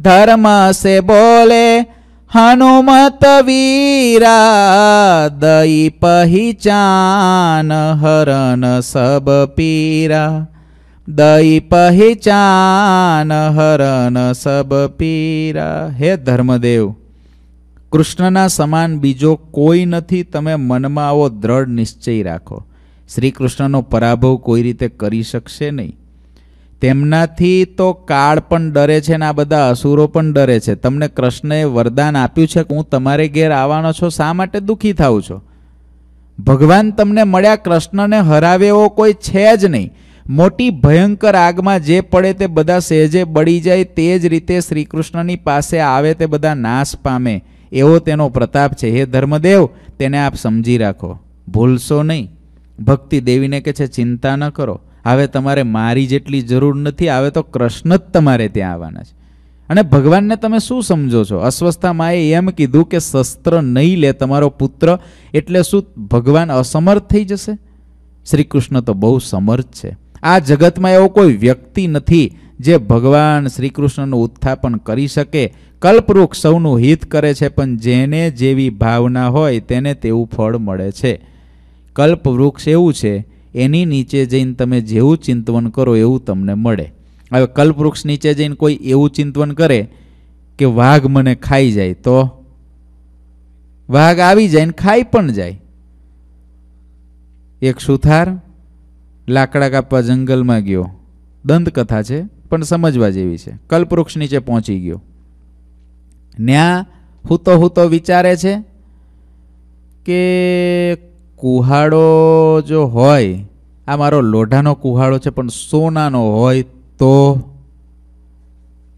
धर्म से बोले हनुमत वीरा दई पहिचान हरन सब દઈ પહેચાન હરન સબ પીરા હે ધર્મદેવ કૃષ્ણના સમાન બીજો કોઈ નથી તમે મનમાં આવો દ્રઢ નિશ્ચય રાખો શ્રીકૃષ્ણનો પરાભવ કોઈ રીતે કરી શકશે નહીં તેમનાથી તો કાળ પણ ડરે છે ને આ બધા અસુરો પણ ડરે છે તમને કૃષ્ણએ વરદાન આપ્યું છે કે હું તમારે ઘેર આવવાનો છો શા માટે દુઃખી થાઉં છો ભગવાન તમને મળ્યા કૃષ્ણને હરાવે એવો કોઈ છે જ નહીં મોટી ભયંકર આગમાં જે પડે તે બધા સહેજે બળી જાય તે જ રીતે શ્રીકૃષ્ણની પાસે આવે તે બધા નાશ પામે એવો તેનો પ્રતાપ છે હે ધર્મદેવ તેને આપ સમજી રાખો ભૂલશો નહીં ભક્તિ દેવીને કે છે ચિંતા ન કરો હવે તમારે મારી જેટલી જરૂર નથી આવે તો કૃષ્ણ જ તમારે ત્યાં આવવાના છે અને ભગવાનને તમે શું સમજો છો અસ્વસ્થા માએ એમ કીધું કે શસ્ત્ર નહીં લે તમારો પુત્ર એટલે શું ભગવાન અસમર્થ થઈ જશે શ્રી કૃષ્ણ તો બહુ સમર્થ છે આ જગતમાં એવો કોઈ વ્યક્તિ નથી જે ભગવાન શ્રી કૃષ્ણનું ઉત્થાપન કરી શકે કલ્પવૃક્ષ સૌનું હિત કરે છે પણ જેને જેવી ભાવના હોય તેને તેવું ફળ મળે છે કલ્પ વૃક્ષ એવું છે એની નીચે જઈને તમે જેવું ચિંતવન કરો એવું તમને મળે હવે કલ્પ વૃક્ષ નીચે જઈને કોઈ એવું ચિંતવન કરે કે વાઘ મને ખાઈ જાય તો વાઘ આવી જાય ને ખાઈ પણ જાય એક સુથાર લાકડા કાપવા જંગલમાં ગયો દંતકથા છે પણ સમજવા જેવી છે કલ્પ વૃક્ષ નીચે પહોંચી ગયો ન્યા હુતો હુતો વિચારે છે કે કુહાડો જો હોય આ મારો લોઢાનો કુહાડો છે પણ સોનાનો હોય તો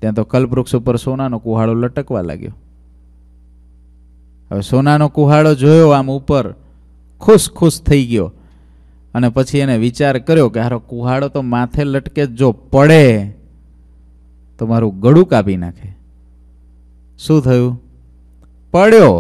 ત્યાં તો કલ્પવૃક્ષ ઉપર સોનાનો કુહાડો લટકવા લાગ્યો હવે સોનાનો કુહાડો જોયો આમ ઉપર ખુશ ખુશ થઈ ગયો અને પછી એને વિચાર કર્યો કે હારો કુહાડો તો માથે લટકે જો પડે તો મારું ગળું કાપી નાખે શું થયું પડ્યો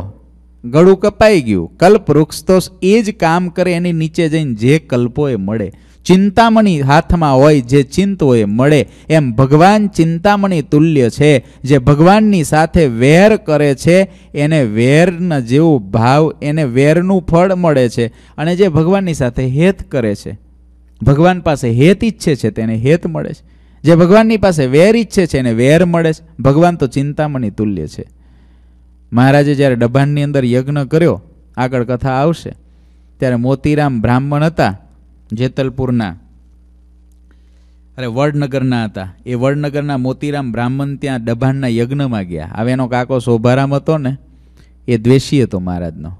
ગળું કપાઈ ગયું કલ્પ વૃક્ષ તો એ જ કામ કરે એની નીચે જઈને જે કલ્પો એ મળે ચિંતામણી હાથમાં હોય જે ચિંતો એ મળે એમ ભગવાન ચિંતામણી તુલ્ય છે જે ભગવાનની સાથે વેર કરે છે એને વેરના જેવો ભાવ એને વેરનું ફળ મળે છે અને જે ભગવાનની સાથે હેત કરે છે ભગવાન પાસે હેત ઈચ્છે છે તેને હેત મળે છે જે ભગવાનની પાસે વેર ઈચ્છે છે એને વેર મળે છે ભગવાન તો ચિંતામણી તુલ્ય છે મહારાજે જ્યારે ડભાણની અંદર યજ્ઞ કર્યો આગળ કથા આવશે ત્યારે મોતીરામ બ્રાહ્મણ હતા જેતલપુરના અરે વડનગરના હતા એ વડનગરના મોતીરામ બ્રાહ્મણ ત્યાં ડભાણના યજ્ઞમાં ગયા હવે એનો કાકો શોભારામ હતો ને એ દ્વેષી હતો મહારાજનો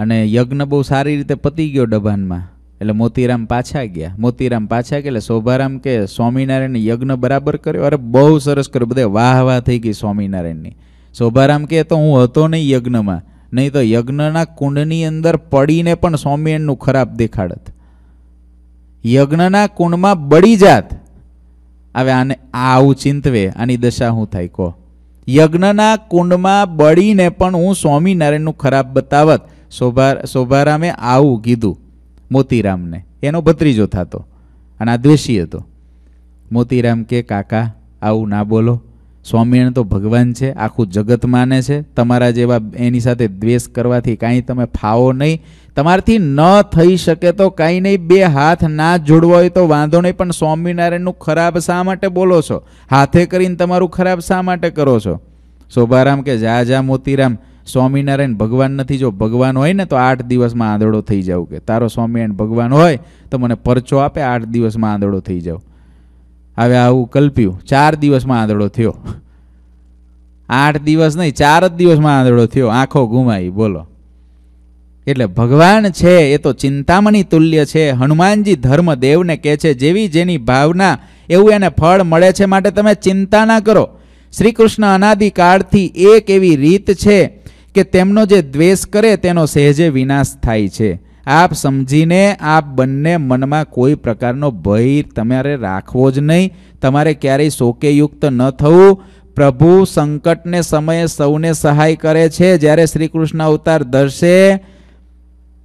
અને યજ્ઞ બહુ સારી રીતે પતી ગયો ડભાણમાં એટલે મોતીરામ પાછા ગયા મોતીરામ પાછા ગયા એટલે શોભારામ કે સ્વામિનારાયણ યજ્ઞ બરાબર કર્યો અરે બહુ સરસ કર્યો બધે વાહ વાહ થઈ ગઈ સ્વામિનારાયણની શોભારામ કહે તો હું હતો નહીં યજ્ઞમાં નહીં તો યજ્ઞના કુંડની અંદર પડીને પણ સૌમ્યનનું ખરાબ દેખાડત યજ્ઞના કુંડમાં બળી જાત હવે આને આવું ચિંતવે આની દશા હું થાય કહો યજ્ઞના કુંડમાં બળીને પણ હું સ્વામિનારાયણનું ખરાબ બતાવત શોભા શોભારામે આવું કીધું મોતીરામને એનો ભત્રીજો થતો અને આ દ્વેષી હતો મોતીરામ કે કાકા આવું ના બોલો સ્વામિનારાયણ તો ભગવાન છે આખું જગત માને છે તમારા જેવા એની સાથે દ્વેષ કરવાથી કાંઈ તમે ફાવો નહીં તમારાથી ન થઈ શકે તો કાંઈ નહીં બે હાથ ના જોડવો હોય તો વાંધો નહીં પણ સ્વામિનારાયણનું ખરાબ શા માટે બોલો છો હાથે કરીને તમારું ખરાબ શા માટે કરો છો શોભારામ કે જા જા મોતીરામ સ્વામિનારાયણ ભગવાન નથી જો ભગવાન હોય ને તો આઠ દિવસમાં આંધળો થઈ જાવ કે તારો સ્વામિનારાયણ ભગવાન હોય તો મને પરચો આપે આઠ દિવસમાં આંધળો થઈ જાઉં હવે આવું કલ્પ્યું ચાર દિવસમાં આંધળો થયો આઠ દિવસ નહીં ચાર જ દિવસમાં આંધળો થયો આંખો ગુમાઈ બોલો એટલે ભગવાન છે એ તો ચિંતામણી તુલ્ય છે હનુમાનજી ધર્મ દેવને કહે છે જેવી જેની ભાવના એવું એને ફળ મળે છે માટે તમે ચિંતા ના કરો શ્રી કૃષ્ણ અનાદિકાળથી એક એવી રીત છે કે તેમનો જે દ્વેષ કરે તેનો સહેજે વિનાશ થાય છે આપ સમજીને આપ બંને મનમાં કોઈ પ્રકારનો ભય તમારે રાખવો જ નહીં તમારે ક્યારેય શોકેયુક્ત ન થવું પ્રભુ સંકટને સમયે સૌને સહાય કરે છે જ્યારે શ્રી કૃષ્ણ અવતાર ધરશે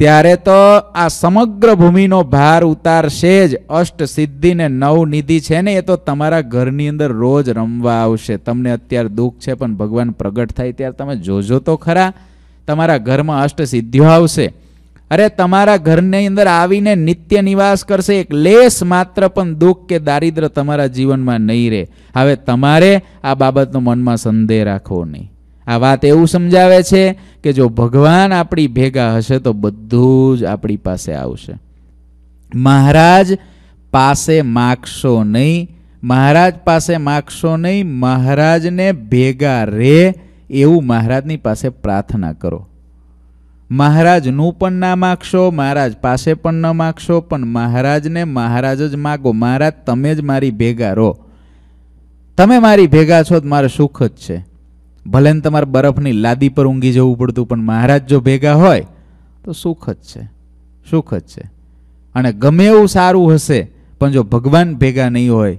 ત્યારે તો આ સમગ્ર ભૂમિનો ભાર ઉતારશે જ અષ્ટ સિદ્ધિ ને નવ નિધિ છે ને એ તો તમારા ઘરની અંદર રોજ રમવા આવશે તમને અત્યારે દુઃખ છે પણ ભગવાન પ્રગટ થાય ત્યારે તમે જોજો તો ખરા તમારા ઘરમાં અષ્ટ સિદ્ધિઓ આવશે અરે તમારા ઘરની અંદર આવીને નિત્ય નિવાસ કરશે એક લેસ માત્ર પણ દુઃખ કે દારિદ્ર તમારા જીવનમાં નહીં રહે હવે તમારે આ બાબતનો મનમાં સંદેહ રાખવો નહીં આ વાત એવું સમજાવે છે કે જો ભગવાન આપણી ભેગા હશે તો બધું જ આપણી પાસે આવશે મહારાજ પાસે માગશો નહીં મહારાજ પાસે માગશો નહીં મહારાજને ભેગા રહે એવું મહારાજની પાસે પ્રાર્થના કરો મહારાજનું પણ ના માગશો મહારાજ પાસે પણ ન માગશો પણ મહારાજને મહારાજ જ માગો મહારાજ તમે જ મારી ભેગા રહો તમે મારી ભેગા છો તો મારે સુખ જ છે ભલે ને તમારે બરફની લાદી પર ઊંઘી જવું પડતું પણ મહારાજ જો ભેગા હોય તો સુખ જ છે સુખ જ છે અને ગમે એવું સારું હશે પણ જો ભગવાન ભેગા નહીં હોય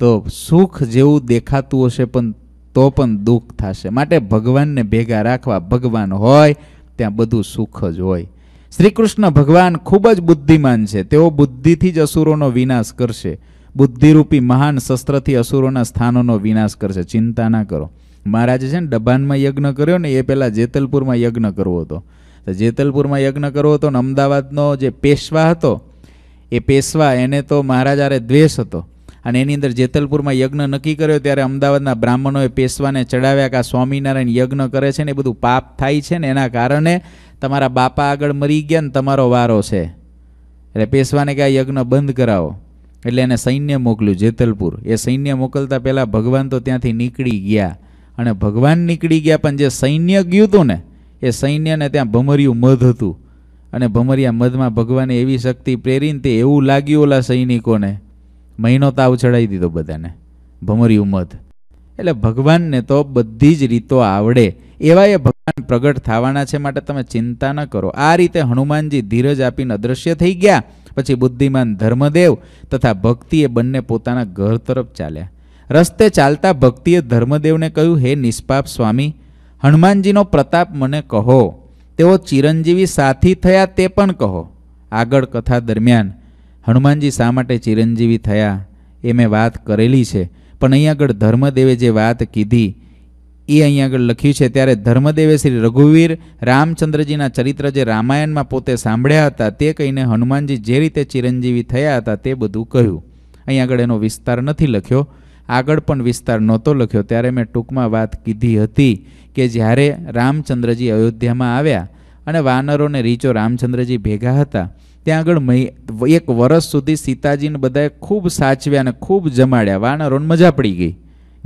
તો સુખ જેવું દેખાતું હશે પણ તો પણ દુઃખ થશે માટે ભગવાનને ભેગા રાખવા ભગવાન હોય ત્યાં બધું સુખ જ હોય શ્રી કૃષ્ણ ભગવાન ખૂબ જ બુદ્ધિમાન છે તેઓ બુદ્ધિથી જ અસુરોનો વિનાશ કરશે બુદ્ધિરૂપી મહાન શસ્ત્રથી અસુરોના સ્થાનોનો વિનાશ કરશે ચિંતા ના કરો મહારાજે છે ને ડબાનમાં યજ્ઞ કર્યો ને એ પહેલાં જેતલપુરમાં યજ્ઞ કરવો હતો તો જેતલપુરમાં યજ્ઞ કરવો હતો ને અમદાવાદનો જે પેશવા હતો એ પેશવા એને તો મહારાજારે દ્વેષ હતો અને એની અંદર જેતલપુરમાં યજ્ઞ નક્કી કર્યો ત્યારે અમદાવાદના બ્રાહ્મણોએ પેશવાને ચડાવ્યા કે આ સ્વામિનારાયણ યજ્ઞ કરે છે ને એ બધું પાપ થાય છે ને એના કારણે તમારા બાપા આગળ મરી ગયા ને તમારો વારો છે એટલે પેશવાને કે આ યજ્ઞ બંધ કરાવો એટલે એને સૈન્ય મોકલ્યું જેતલપુર એ સૈન્ય મોકલતા પહેલાં ભગવાન તો ત્યાંથી નીકળી ગયા અને ભગવાન નીકળી ગયા પણ જે સૈન્ય ગયું હતું ને એ સૈન્યને ત્યાં ભમરિયું મધ હતું અને ભમરિયા મધમાં ભગવાને એવી શક્તિ પ્રેરીને તે એવું લાગ્યું ઓલા સૈનિકોને મહિનો તાવ ચડાવી દીધો બધાને ભમરી ઉમદ એટલે ભગવાનને તો બધી જ રીતો આવડે એવા એ ભગવાન પ્રગટ થવાના છે માટે તમે ચિંતા ન કરો આ રીતે હનુમાનજી ધીરજ આપીને અદ્રશ્ય થઈ ગયા પછી બુદ્ધિમાન ધર્મદેવ તથા ભક્તિ એ બંને પોતાના ઘર તરફ ચાલ્યા રસ્તે ચાલતા ભક્તિએ ધર્મદેવને કહ્યું હે નિષ્પાપ સ્વામી હનુમાનજીનો પ્રતાપ મને કહો તેઓ ચિરંજીવી સાથી થયા તે પણ કહો આગળ કથા દરમિયાન હનુમાનજી શા માટે ચિરંજીવી થયા એ મેં વાત કરેલી છે પણ અહીં આગળ ધર્મદેવે જે વાત કીધી એ અહીં આગળ લખ્યું છે ત્યારે ધર્મદેવે શ્રી રઘુવીર રામચંદ્રજીના ચરિત્ર જે રામાયણમાં પોતે સાંભળ્યા હતા તે કહીને હનુમાનજી જે રીતે ચિરંજીવી થયા હતા તે બધું કહ્યું અહીં આગળ એનો વિસ્તાર નથી લખ્યો આગળ પણ વિસ્તાર નહોતો લખ્યો ત્યારે મેં ટૂંકમાં વાત કીધી હતી કે જ્યારે રામચંદ્રજી અયોધ્યામાં આવ્યા અને વાનરોને રીચો રામચંદ્રજી ભેગા હતા ત્યાં આગળ એક વર્ષ સુધી સીતાજીને બધાએ ખૂબ સાચવ્યા અને ખૂબ જમાડ્યા વાનરોને મજા પડી ગઈ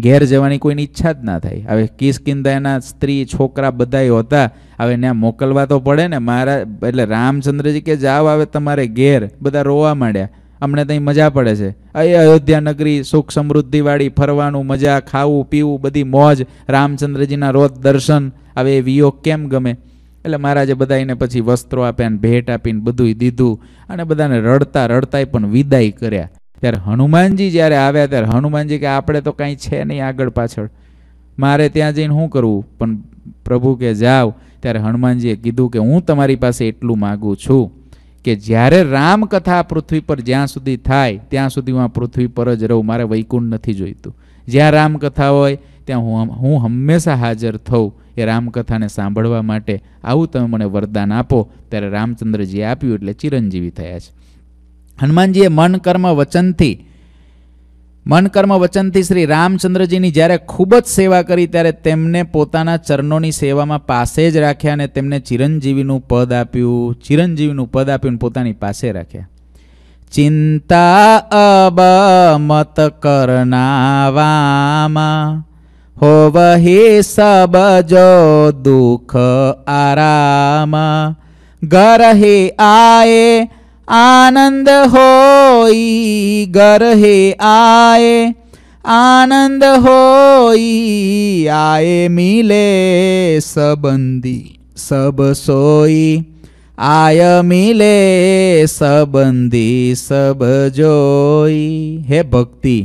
ઘેર જવાની કોઈની ઈચ્છા જ ના થાય હવે કિસકિંદા એના સ્ત્રી છોકરા બધા હોતા હવે ત્યાં મોકલવા તો પડે ને મારા એટલે રામચંદ્રજી કે જાવ આવે તમારે ઘેર બધા રોવા માંડ્યા અમને ત્યાં મજા પડે છે અય અયોધ્યા નગરી સુખ સમૃદ્ધિવાળી ફરવાનું મજા ખાવું પીવું બધી મોજ રામચંદ્રજીના રોજ દર્શન હવે વિયોગ કેમ ગમે એટલે મહારાજે એને પછી વસ્ત્રો આપ્યા ને ભેટ આપીને બધું દીધું અને બધાને રડતા રડતાય પણ વિદાય કર્યા ત્યારે હનુમાનજી જ્યારે આવ્યા ત્યારે હનુમાનજી કે આપણે તો કાંઈ છે નહીં આગળ પાછળ મારે ત્યાં જઈને શું કરવું પણ પ્રભુ કે જાઓ ત્યારે હનુમાનજીએ કીધું કે હું તમારી પાસે એટલું માગું છું કે જ્યારે રામકથા પૃથ્વી પર જ્યાં સુધી થાય ત્યાં સુધી હું આ પૃથ્વી પર જ રહું મારે વૈકુંઠ નથી જોઈતું જ્યાં રામકથા હોય ત્યાં હું હું હંમેશા હાજર થઉં એ રામકથાને સાંભળવા માટે આવું તમે મને વરદાન આપો ત્યારે રામચંદ્રજીએ આપ્યું એટલે ચિરંજીવી થયા છે હનુમાનજીએ મન કર્મ વચનથી મન કર્મ વચનથી શ્રી રામચંદ્રજીની જ્યારે ખૂબ જ સેવા કરી ત્યારે તેમને પોતાના ચરણોની સેવામાં પાસે જ રાખ્યા અને તેમને ચિરંજીવીનું પદ આપ્યું ચિરંજીવીનું પદ આપ્યું પોતાની પાસે રાખ્યા ચિંતા અબ મત કરનાવામાં હોવહી સબ જો દુઃખ આરામ ગરહે આયે આનંદ હોઈ ગરહે આયે આનંદ હોઈ આયે મિલે સબંધી સબ સોઈ આય મિલે સબંધી સબ જોઈ હે ભક્તિ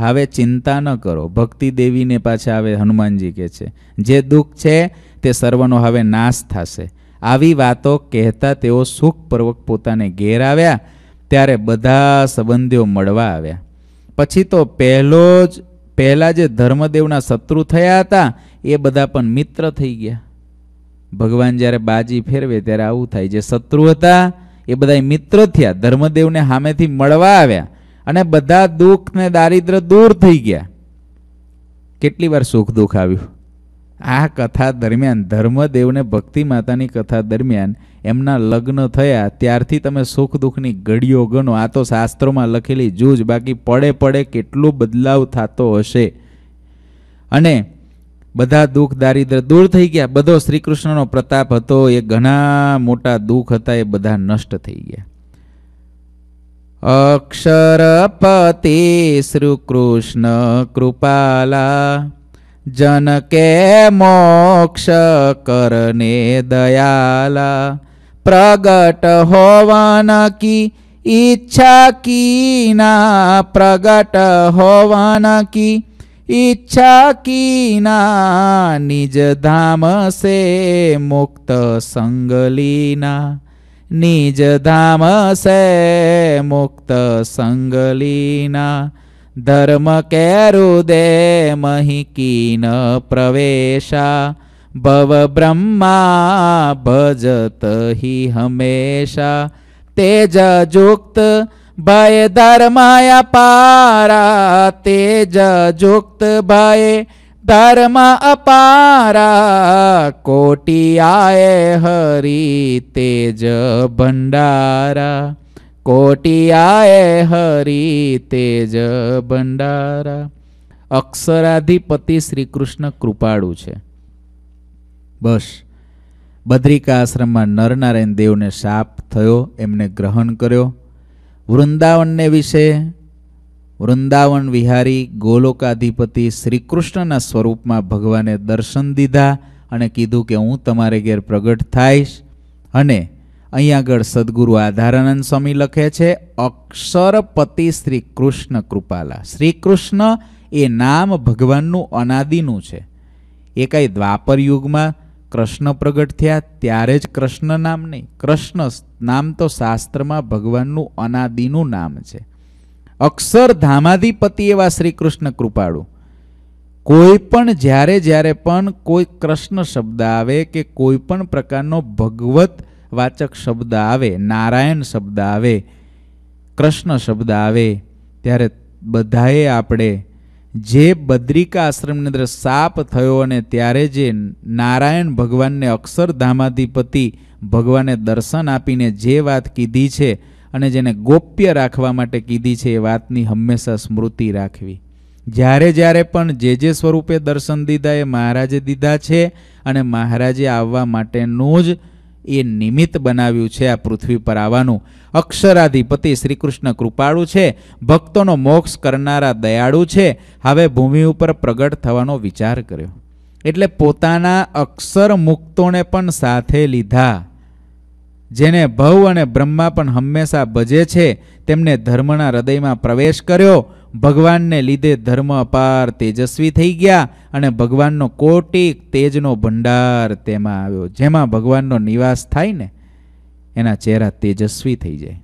હવે ચિંતા ન કરો ભક્તિ દેવીને પાછા આવે હનુમાનજી કહે છે જે દુઃખ છે તે સર્વનો હવે નાશ થશે આવી વાતો કહેતા તેઓ સુખપૂર્વક પોતાને ઘેર આવ્યા ત્યારે બધા સંબંધીઓ મળવા આવ્યા પછી તો પહેલો જ પહેલાં જે ધર્મદેવના શત્રુ થયા હતા એ બધા પણ મિત્ર થઈ ગયા ભગવાન જ્યારે બાજી ફેરવે ત્યારે આવું થાય જે શત્રુ હતા એ બધા મિત્ર થયા ધર્મદેવને સામેથી મળવા આવ્યા અને બધા દુઃખ ને દારિદ્ર દૂર થઈ ગયા કેટલી વાર સુખ દુઃખ આવ્યું આ કથા દરમિયાન ધર્મદેવને ભક્તિ માતાની કથા દરમિયાન એમના લગ્ન થયા ત્યારથી તમે સુખ દુઃખની ઘડીઓ ગણો આ તો શાસ્ત્રોમાં લખેલી જૂજ બાકી પડે પડે કેટલો બદલાવ થતો હશે અને બધા દુઃખ દારિદ્ર દૂર થઈ ગયા બધો શ્રીકૃષ્ણનો પ્રતાપ હતો એ ઘણા મોટા દુઃખ હતા એ બધા નષ્ટ થઈ ગયા અક્ષરપતિ શ્રીકૃષ્ણ કૃપાલા જનકે મોક્ષ કરને દયાલા પ્રગટ હોવાન કી ઈચ્છા કીના પ્રગટ હોવાન કી ઈચ્છા કીના નિજ ધામ સે મુક્ત સંગલીના निज धाम मुक्त संगलीना, धर्म कैरुदय महि प्रवेशा भव ब्रह्मा भजत ही हमेशा, तेज जुक्त भय दर्माया पारा तेज जुक्त भय ધર્મ અપારા કોટિયાએ હરી તેજ ભંડારા કોટિયાએ હરી તેજ ભંડારા અક્ષરાધિપતિ શ્રી કૃષ્ણ કૃપાળુ છે બસ બદ્રિકા આશ્રમમાં નરનારાયણ દેવને શાપ થયો એમને ગ્રહણ કર્યો વૃંદાવનને વિશે વૃંદાવન વિહારી ગોલોકાધિપતિ શ્રીકૃષ્ણના સ્વરૂપમાં ભગવાને દર્શન દીધા અને કીધું કે હું તમારે ઘેર પ્રગટ થઈશ અને અહીં આગળ સદગુરુ આધારાનંદ સ્વામી લખે છે અક્ષરપતિ શ્રી કૃષ્ણ કૃપાલા શ્રી કૃષ્ણ એ નામ ભગવાનનું અનાદિનું છે એ કાંઈ દ્વાપર યુગમાં કૃષ્ણ પ્રગટ થયા ત્યારે જ કૃષ્ણ નામ નહીં કૃષ્ણ નામ તો શાસ્ત્રમાં ભગવાનનું અનાદિનું નામ છે અક્ષર ધામાધિપતિ એવા શ્રી કૃષ્ણ કૃપાળુ કોઈ પણ જ્યારે જ્યારે પણ કોઈ કૃષ્ણ શબ્દ આવે કે કોઈ પણ પ્રકારનો ભગવત વાચક શબ્દ આવે નારાયણ શબ્દ આવે કૃષ્ણ શબ્દ આવે ત્યારે બધાએ આપણે જે બદ્રિકા આશ્રમની અંદર સાપ થયો અને ત્યારે જે નારાયણ ભગવાનને અક્ષર ધામાધિપતિ ભગવાને દર્શન આપીને જે વાત કીધી છે અને જેને ગોપ્ય રાખવા માટે કીધી છે એ વાતની હંમેશા સ્મૃતિ રાખવી જ્યારે જ્યારે પણ જે જે સ્વરૂપે દર્શન દીધા એ મહારાજે દીધા છે અને મહારાજે આવવા માટેનું જ એ નિમિત્ત બનાવ્યું છે આ પૃથ્વી પર આવવાનું અક્ષરાધિપતિ શ્રી કૃષ્ણ કૃપાળુ છે ભક્તોનો મોક્ષ કરનારા દયાળુ છે હવે ભૂમિ ઉપર પ્રગટ થવાનો વિચાર કર્યો એટલે પોતાના અક્ષર મુક્તોને પણ સાથે લીધા જેને ભવ અને બ્રહ્મા પણ હંમેશા ભજે છે તેમને ધર્મના હૃદયમાં પ્રવેશ કર્યો ભગવાનને લીધે ધર્મ અપાર તેજસ્વી થઈ ગયા અને ભગવાનનો કોટિક તેજનો ભંડાર તેમાં આવ્યો જેમાં ભગવાનનો નિવાસ થાય ને એના ચહેરા તેજસ્વી થઈ જાય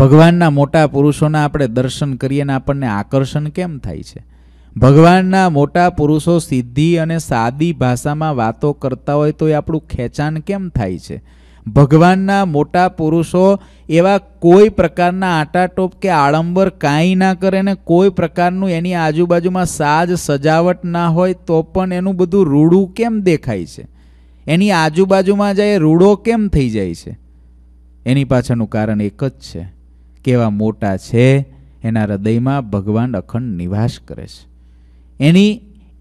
ભગવાનના મોટા પુરુષોના આપણે દર્શન કરીએ ને આપણને આકર્ષણ કેમ થાય છે ભગવાનના મોટા પુરુષો સિદ્ધિ અને સાદી ભાષામાં વાતો કરતા હોય તો એ આપણું ખેંચાણ કેમ થાય છે ભગવાનના મોટા પુરુષો એવા કોઈ પ્રકારના આટાટોપ કે આડંબર કાંઈ ના કરે ને કોઈ પ્રકારનું એની આજુબાજુમાં સાજ સજાવટ ના હોય તો પણ એનું બધું રૂડું કેમ દેખાય છે એની આજુબાજુમાં જાય રૂડો કેમ થઈ જાય છે એની પાછળનું કારણ એક જ છે કેવા મોટા છે એના હૃદયમાં ભગવાન અખંડ નિવાસ કરે છે એની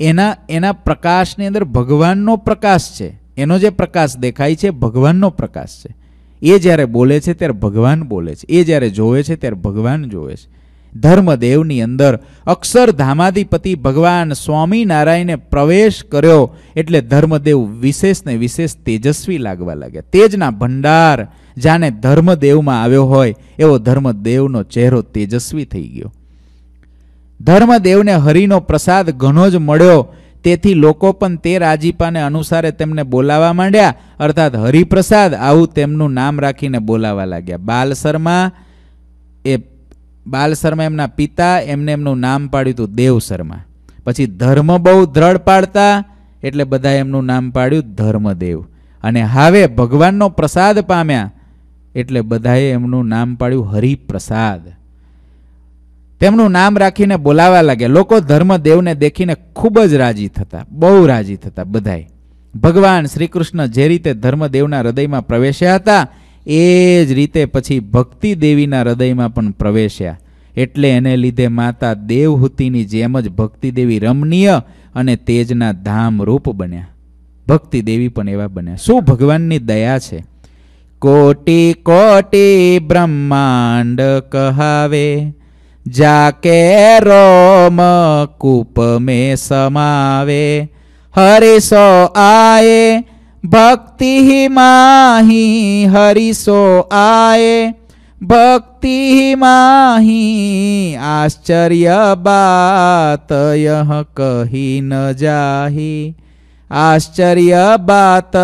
એના એના પ્રકાશની અંદર ભગવાનનો પ્રકાશ છે એનો જે પ્રકાશ દેખાય છે ભગવાનનો પ્રકાશ છે એ જ્યારે બોલે છે ત્યારે ભગવાન બોલે છે એ જ્યારે જોવે છે ત્યારે ભગવાન જોવે છે ધર્મદેવની અંદર અક્ષરધામાધિપતિ ભગવાન સ્વામિનારાયણે પ્રવેશ કર્યો એટલે ધર્મદેવ વિશેષ ને વિશેષ તેજસ્વી લાગવા લાગ્યા તેજના ભંડાર જાણે ધર્મદેવમાં આવ્યો હોય એવો ધર્મદેવનો ચહેરો તેજસ્વી થઈ ગયો ધર્મદેવને હરિનો પ્રસાદ ઘણો જ મળ્યો તેથી લોકો પણ તે રાજીપાને અનુસારે તેમને બોલાવા માંડ્યા અર્થાત હરિપ્રસાદ આવું તેમનું નામ રાખીને બોલાવા લાગ્યા બાલ શર્મા એ બાલ શર્મા એમના પિતા એમને એમનું નામ પાડ્યું હતું દેવ શર્મા પછી ધર્મ બહુ દ્રઢ પાડતા એટલે બધા એમનું નામ પાડ્યું ધર્મદેવ અને હવે ભગવાનનો પ્રસાદ પામ્યા એટલે બધાએ એમનું નામ પાડ્યું હરિપ્રસાદ તેમનું નામ રાખીને બોલાવા લાગ્યા લોકો ધર્મદેવને દેખીને ખૂબ જ રાજી થતા બહુ રાજી થતા બધાય ભગવાન શ્રી કૃષ્ણ જે રીતે ધર્મદેવના હૃદયમાં પ્રવેશ્યા હતા એ જ રીતે પછી ભક્તિ દેવીના હૃદયમાં પણ પ્રવેશ્યા એટલે એને લીધે માતા દેવહૂતિની જેમ જ ભક્તિ દેવી રમણીય અને તેજના ધામ રૂપ બન્યા ભક્તિ દેવી પણ એવા બન્યા શું ભગવાનની દયા છે કોટી કોટી બ્રહ્માંડ કહાવે જાકે રોમ કૂપ મે સમાવે હરીશો આયે ભક્તિ માહી હરીશો આયે ભક્તિ માહી આશ્ચર્ય બાત યહ કહી ન જાહી આશ્ચર્ય બાત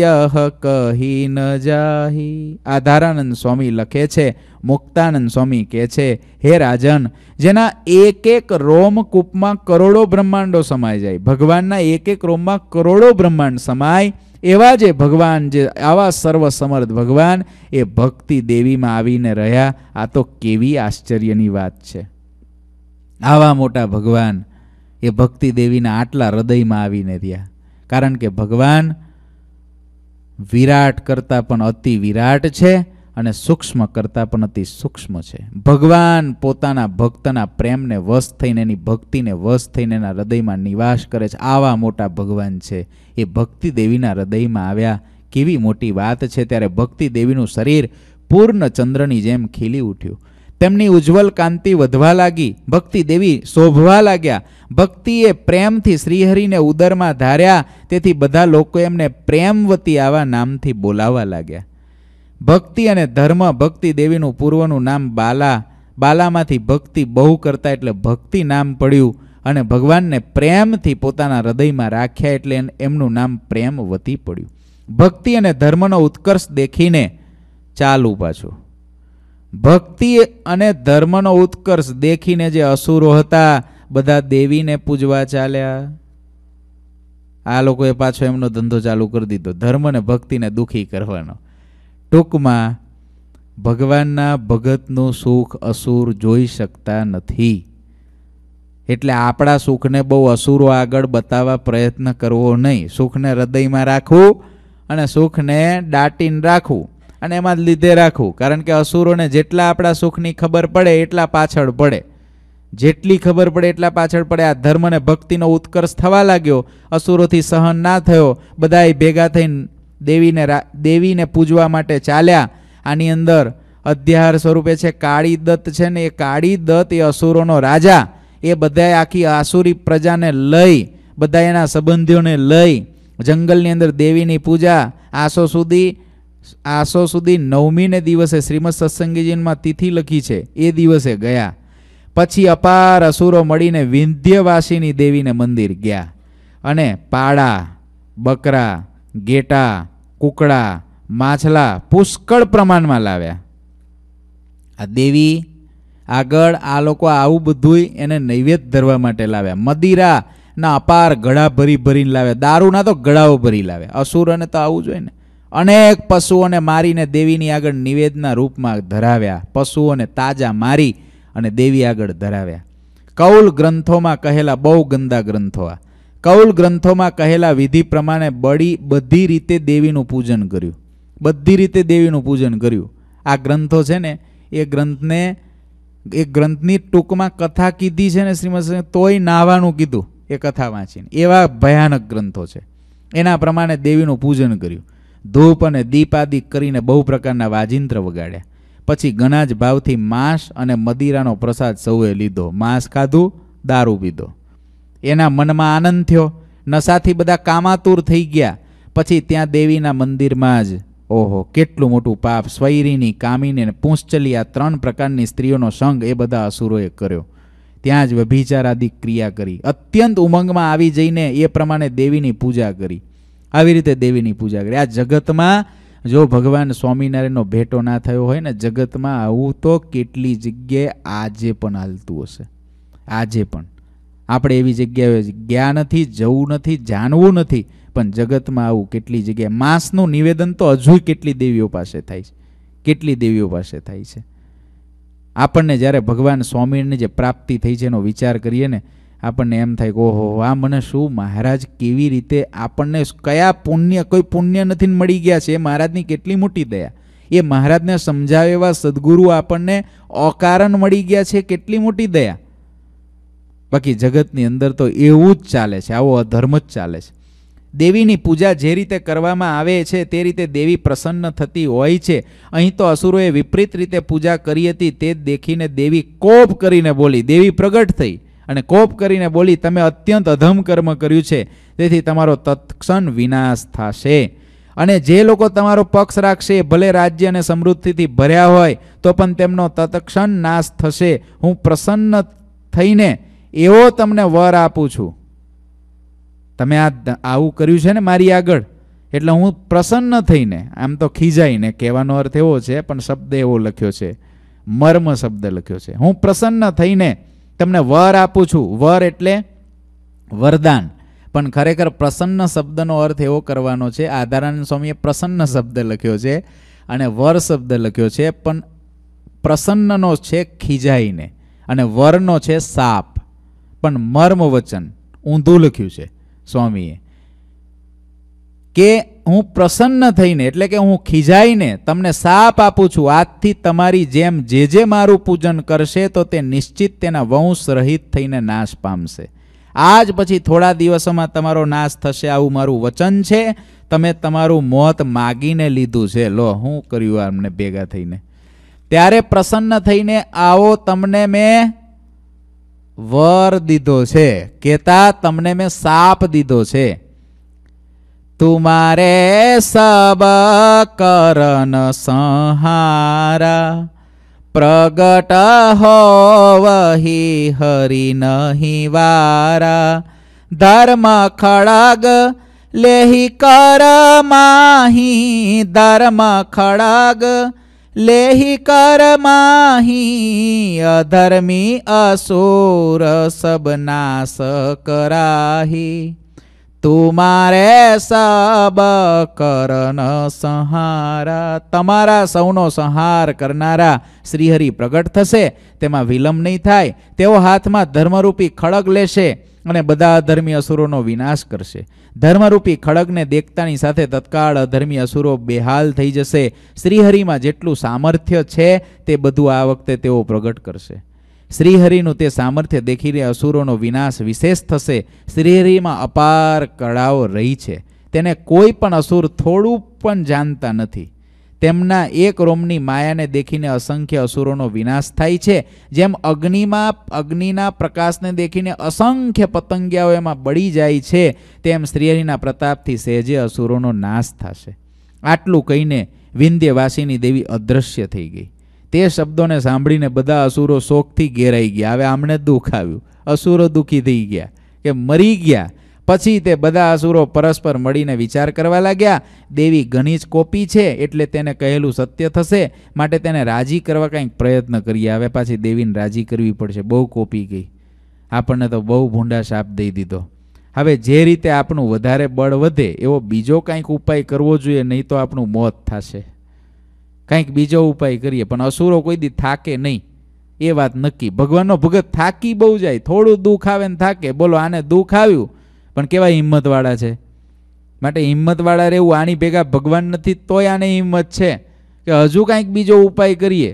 યહ કહી ન જાહી આધારાનંદ સ્વામી લખે છે મુક્તાનંદ સ્વામી કહે છે હે રાજન જેના એક એક રોમકૂપમાં કરોડો બ્રહ્માંડો સમાય જાય ભગવાનના એક એક રોમમાં કરોડો બ્રહ્માંડ સમાય એવા જે ભગવાન જે આવા સર્વસમર્થ ભગવાન એ ભક્તિ દેવીમાં આવીને રહ્યા આ તો કેવી આશ્ચર્યની વાત છે આવા મોટા ભગવાન એ ભક્તિ દેવીના આટલા હૃદયમાં આવીને રહ્યા કારણ કે ભગવાન વિરાટ કરતાં પણ અતિ વિરાટ છે અને સૂક્ષ્મ કરતાં પણ અતિ સૂક્ષ્મ છે ભગવાન પોતાના ભક્તના પ્રેમને વશ થઈને એની ભક્તિને વશ થઈને એના હૃદયમાં નિવાસ કરે છે આવા મોટા ભગવાન છે એ ભક્તિ દેવીના હૃદયમાં આવ્યા કેવી મોટી વાત છે ત્યારે ભક્તિ દેવીનું શરીર પૂર્ણ ચંદ્રની જેમ ખીલી ઉઠ્યું તેમની ઉજ્જવલ કાંતિ વધવા લાગી ભક્તિ દેવી શોભવા લાગ્યા ભક્તિએ પ્રેમથી શ્રીહરિને ઉદરમાં ધાર્યા તેથી બધા લોકો એમને પ્રેમવતી આવા નામથી બોલાવા લાગ્યા ભક્તિ અને ધર્મ ભક્તિ દેવીનું પૂર્વનું નામ બાલા બાલામાંથી ભક્તિ બહુ કરતા એટલે ભક્તિ નામ પડ્યું અને ભગવાનને પ્રેમથી પોતાના હૃદયમાં રાખ્યા એટલે એમનું નામ પ્રેમ વધી પડ્યું ભક્તિ અને ધર્મનો ઉત્કર્ષ દેખીને ચાલું પાછું ભક્તિ અને ધર્મનો ઉત્કર્ષ દેખીને જે અસુરો હતા બધા દેવીને પૂજવા ચાલ્યા આ લોકોએ પાછો એમનો ધંધો ચાલુ કરી દીધો ધર્મ અને ભક્તિને દુઃખી કરવાનો ટૂંકમાં ભગવાનના ભગતનું સુખ અસુર જોઈ શકતા નથી એટલે આપણા સુખને બહુ અસુરો આગળ બતાવવા પ્રયત્ન કરવો નહીં સુખને હૃદયમાં રાખવું અને સુખને દાટીને રાખવું અને એમાં જ લીધે રાખવું કારણ કે અસુરોને જેટલા આપણા સુખની ખબર પડે એટલા પાછળ પડે જેટલી ખબર પડે એટલા પાછળ પડે આ ધર્મને ભક્તિનો ઉત્કર્ષ થવા લાગ્યો અસુરોથી સહન ના થયો બધાએ ભેગા થઈને દેવીને દેવીને પૂજવા માટે ચાલ્યા આની અંદર અધ્યાર સ્વરૂપે છે કાળી દત્ત છે ને એ કાળી દત્ત એ અસુરોનો રાજા એ બધાએ આખી આસુરી પ્રજાને લઈ બધા એના સંબંધીઓને લઈ જંગલની અંદર દેવીની પૂજા આસો સુધી આસો સુધી નવમીને દિવસે શ્રીમદ સત્સંગીજીમાં તિથિ લખી છે એ દિવસે ગયા પછી અપાર અસુરો મળીને વિંધ્યવાસીની દેવીને મંદિર ગયા અને પાડા બકરા ગેટા કુકડા માછલા પુષ્કળ પ્રમાણમાં લાવ્યા આ દેવી આગળ આ લોકો આવું બધું એને નૈવેદ્ય ધરવા માટે લાવ્યા મદિરાના અપાર ગળા ભરી ભરીને લાવ્યા દારૂના તો ગળાઓ ભરી લાવ્યા અસુરને તો આવું જોઈએ ને અનેક પશુઓને મારીને દેવીની આગળ નિવેદના રૂપમાં ધરાવ્યા પશુઓને તાજા મારી અને દેવી આગળ ધરાવ્યા કૌલ ગ્રંથોમાં કહેલા બહુ ગંદા ગ્રંથો આ કૌલ ગ્રંથોમાં કહેલા વિધિ પ્રમાણે બળી બધી રીતે દેવીનું પૂજન કર્યું બધી રીતે દેવીનું પૂજન કર્યું આ ગ્રંથો છે ને એ ગ્રંથને એ ગ્રંથની ટૂંકમાં કથા કીધી છે ને શ્રીમદ તોય નાહવાનું કીધું એ કથા વાંચીને એવા ભયાનક ગ્રંથો છે એના પ્રમાણે દેવીનું પૂજન કર્યું ધૂપ અને દીપાદિ કરીને બહુ પ્રકારના વાજિંત્ર વગાડ્યા પછી ઘણા જ ભાવથી માંસ અને મદિરાનો પ્રસાદ સૌએ લીધો માંસ ખાધું દારૂ પીધો એના મનમાં આનંદ થયો નશાથી બધા કામાતુર થઈ ગયા પછી ત્યાં દેવીના મંદિરમાં જ ઓહો કેટલું મોટું પાપ સ્વૈરીની કામીને પૂંછચલી આ ત્રણ પ્રકારની સ્ત્રીઓનો સંગ એ બધા અસુરોએ કર્યો ત્યાં જ વ્યભિચારાદિ ક્રિયા કરી અત્યંત ઉમંગમાં આવી જઈને એ પ્રમાણે દેવીની પૂજા કરી આવી રીતે દેવીની પૂજા કરી આ જગતમાં જો ભગવાન સ્વામિનારાયણનો ભેટો ના થયો હોય ને જગતમાં આવું તો કેટલી જગ્યાએ આજે પણ હાલતું હશે આજે પણ આપણે એવી જગ્યાએ ગયા નથી જવું નથી જાણવું નથી પણ જગતમાં આવું કેટલી જગ્યાએ માંસનું નિવેદન તો હજુ કેટલી દેવીઓ પાસે થાય છે કેટલી દેવીઓ પાસે થાય છે આપણને જ્યારે ભગવાન સ્વામીની જે પ્રાપ્તિ થઈ છે એનો વિચાર કરીએ ને આપણને એમ થાય કે ઓહો આ મને શું મહારાજ કેવી રીતે આપણને કયા પુણ્ય કોઈ પુણ્ય નથી મળી ગયા છે એ મહારાજની કેટલી મોટી દયા એ મહારાજને સમજાવે એવા સદગુરુ આપણને અકારણ મળી ગયા છે કેટલી મોટી દયા બાકી જગતની અંદર તો એવું જ ચાલે છે આવો અધર્મ જ ચાલે છે દેવીની પૂજા જે રીતે કરવામાં આવે છે તે રીતે દેવી પ્રસન્ન થતી હોય છે અહીં તો અસુરોએ વિપરીત રીતે પૂજા કરી હતી તે દેખીને દેવી કોપ કરીને બોલી દેવી પ્રગટ થઈ અને કોપ કરીને બોલી તમે અત્યંત અધમ કર્મ કર્યું છે તેથી તમારો તત્ક્ષણ વિનાશ થશે અને જે લોકો તમારો પક્ષ રાખશે ભલે રાજ્ય અને સમૃદ્ધિથી ભર્યા હોય તો પણ તેમનો તત્ક્ષણ નાશ થશે હું પ્રસન્ન થઈને એવો તમને વર આપું છું તમે આ આવું કર્યું છે ને મારી આગળ એટલે હું પ્રસન્ન થઈને આમ તો ખીજાઈને કહેવાનો અર્થ એવો છે પણ શબ્દ એવો લખ્યો છે મર્મ શબ્દ લખ્યો છે હું પ્રસન્ન થઈને તમને વર આપું છું વર એટલે વરદાન પણ ખરેખર પ્રસન્ન શબ્દનો અર્થ એવો કરવાનો છે આધારાનંદ સ્વામીએ પ્રસન્ન શબ્દ લખ્યો છે અને વર શબ્દ લખ્યો છે પણ પ્રસન્નનો છે ખીજાઈને અને વરનો છે સાપ પણ મર્મ વચન ઊંધું લખ્યું છે સ્વામીએ કે હું પ્રસન્ન થઈને એટલે કે હું ખીજાઈને તમને સાપ આપું છું આજથી તમારી જેમ જે જે મારું પૂજન કરશે તો તે નિશ્ચિત તેના વંશ રહિત થઈને નાશ પામશે આજ પછી થોડા દિવસોમાં તમારો નાશ થશે આવું મારું વચન છે તમે તમારું મોત માગીને લીધું છે લો હું કર્યું આમને ભેગા થઈને ત્યારે પ્રસન્ન થઈને આવો તમને મેં વર દીધો છે કેતા તમને મેં સાપ દીધો છે તુમારે સબ કરન સંહારા પ્રગટ હો વહી હરી નહીં વારા ધર્મ ખડગ લેહી કર માહી ધર્મ ખડગ લેહી કરમાહી અધર્મી અસુર સબનાશ કરાહી તુમારે સબ કરન સંહારા તમારા સૌનો સંહાર કરનારા શ્રીહરિ પ્રગટ થશે તેમાં વિલંબ નહીં થાય તેઓ હાથમાં ધર્મરૂપી ખડગ લેશે અને બધા ધર્મી અસુરોનો વિનાશ કરશે ધર્મરૂપી ખડગને દેખતાની સાથે તત્કાળ અધર્મી અસુરો બેહાલ થઈ જશે શ્રીહરિમાં જેટલું સામર્થ્ય છે તે બધું આ વખતે તેઓ પ્રગટ કરશે શ્રીહરિનું તે સામર્થ્ય દેખીને અસુરોનો વિનાશ વિશેષ થશે શ્રીહરિમાં અપાર કળાઓ રહી છે તેને કોઈ પણ અસુર થોડું પણ જાણતા નથી તેમના એક રોમની માયાને દેખીને અસંખ્ય અસુરોનો વિનાશ થાય છે જેમ અગ્નિમાં અગ્નિના પ્રકાશને દેખીને અસંખ્ય પતંગિયાઓ એમાં બળી જાય છે તેમ શ્રીહરિના પ્રતાપથી સહેજે અસુરોનો નાશ થશે આટલું કહીને વિંધ્યવાસીની દેવી અદૃશ્ય થઈ ગઈ તે શબ્દોને સાંભળીને બધા અસુરો શોખથી ઘેરાઈ ગયા હવે આમણે દુઃખ આવ્યું અસુરો દુઃખી થઈ ગયા કે મરી ગયા પછી તે બધા અસુરો પરસ્પર મળીને વિચાર કરવા લાગ્યા દેવી ઘણી જ કોપી છે એટલે તેને કહેલું સત્ય થશે માટે તેને રાજી કરવા કંઈક પ્રયત્ન કરીએ હવે પાછી દેવીને રાજી કરવી પડશે બહુ કોપી ગઈ આપણને તો બહુ ભૂંડા શાપ દઈ દીધો હવે જે રીતે આપણું વધારે બળ વધે એવો બીજો કાંઈક ઉપાય કરવો જોઈએ નહીં તો આપણું મોત થશે કંઈક બીજો ઉપાય કરીએ પણ અસુરો કોઈ દી થાકે નહીં એ વાત નક્કી ભગવાનનો ભગત થાકી બહુ જાય થોડું દુઃખ આવે ને થાકે બોલો આને દુઃખ આવ્યું પણ કેવા હિંમતવાળા છે માટે હિંમતવાળા રહેવું આની ભેગા ભગવાન નથી તોય આને હિંમત છે કે હજુ કાંઈક બીજો ઉપાય કરીએ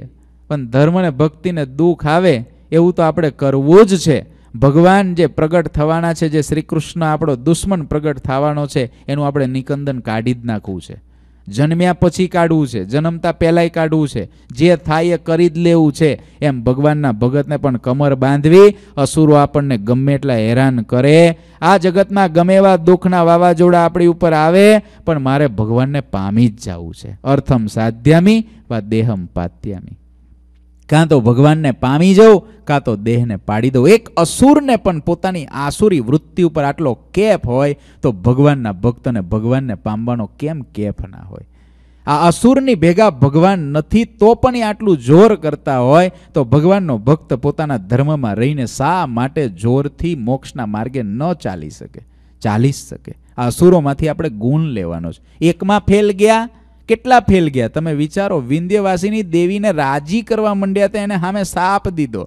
પણ ધર્મને ભક્તિને દુઃખ આવે એવું તો આપણે કરવું જ છે ભગવાન જે પ્રગટ થવાના છે જે શ્રી કૃષ્ણ આપણો દુશ્મન પ્રગટ થવાનો છે એનું આપણે નિકંદન કાઢી જ નાખવું છે જન્મ્યા પછી કાઢવું છે જન્મતા પહેલાંય કાઢવું છે જે થાય એ કરી જ લેવું છે એમ ભગવાનના ભગતને પણ કમર બાંધવી અસુરો આપણને ગમે એટલા હેરાન કરે આ જગતમાં ગમે એવા દુઃખના વાવાઝોડા આપણી ઉપર આવે પણ મારે ભગવાનને પામી જ જવું છે અર્થમ સાધ્યામી વા દેહમ પાત્યામી કાં તો ભગવાનને પામી જાઉં કાં તો દેહને પાડી દઉં એક અસુરને પણ પોતાની આસુરી વૃત્તિ ઉપર આટલો કેફ હોય તો ભગવાનના ભક્તને ભગવાનને પામવાનો કેમ કેફ ના હોય આ અસુરની ભેગા ભગવાન નથી તો પણ એ આટલું જોર કરતા હોય તો ભગવાનનો ભક્ત પોતાના ધર્મમાં રહીને શા માટે જોરથી મોક્ષના માર્ગે ન ચાલી શકે ચાલી શકે આ અસુરોમાંથી આપણે ગુણ લેવાનો છે એકમાં ફેલ ગયા કેટલા ફેલ ગયા તમે વિચારો વિંધ્યવાસીની દેવીને રાજી કરવા માંડ્યા હતા એને સામે સાપ દીધો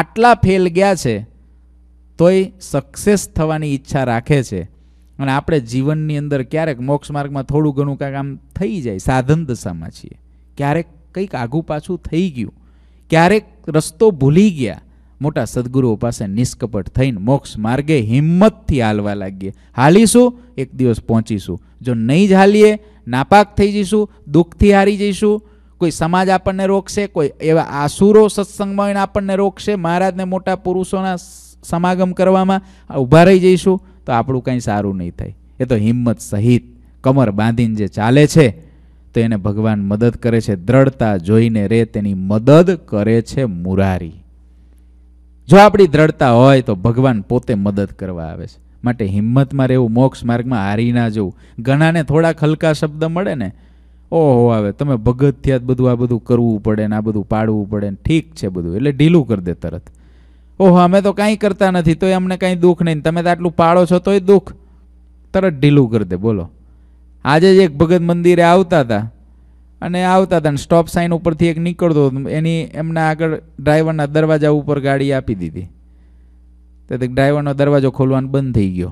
આટલા ફેલ ગયા છે તોય સક્સેસ થવાની ઈચ્છા રાખે છે અને આપણે જીવનની અંદર ક્યારેક મોક્ષ માર્ગમાં થોડું ઘણું કાંઈક આમ થઈ જાય સાધન દશામાં છીએ ક્યારેક કંઈક આઘું પાછું થઈ ગયું ક્યારેક રસ્તો ભૂલી ગયા મોટા સદગુરુઓ પાસે નિષ્કપટ થઈને મોક્ષ માર્ગે હિંમતથી હાલવા લાગીએ હાલીશું એક દિવસ પહોંચીશું જો નહીં જ હાલીએ નાપાક થઈ જઈશું દુઃખથી હારી જઈશું કોઈ સમાજ આપણને રોકશે કોઈ એવા આસુરો સત્સંગમાં આપણને રોકશે મહારાજને મોટા પુરુષોના સમાગમ કરવામાં ઊભા રહી જઈશું તો આપણું કંઈ સારું નહીં થાય એ તો હિંમત સહિત કમર બાંધીને જે ચાલે છે તો એને ભગવાન મદદ કરે છે દ્રઢતા જોઈને રે તેની મદદ કરે છે મુરારી જો આપણી દ્રઢતા હોય તો ભગવાન પોતે મદદ કરવા આવે છે માટે હિંમતમાં રહેવું મોક્ષ માર્ગમાં હારી ના જવું ઘણાને થોડાક હલકા શબ્દ મળે ને ઓહો આવે તમે ભગત બધું આ બધું કરવું પડે ને આ બધું પાડવું પડે ને ઠીક છે બધું એટલે ઢીલું કરી દે તરત ઓહો અમે તો કાંઈ કરતા નથી તોય અમને કાંઈ દુઃખ નહીં તમે તો આટલું પાળો છો તોય દુઃખ તરત ઢીલું કરી દે બોલો આજે જ એક ભગત મંદિરે આવતા હતા અને આવતા હતા સ્ટોપ સાઇન ઉપરથી એક નીકળતો હતો એની એમના આગળ ડ્રાઈવરના દરવાજા ઉપર ગાડી આપી દીધી તો ડ્રાઈવરનો દરવાજો ખોલવાનો બંધ થઈ ગયો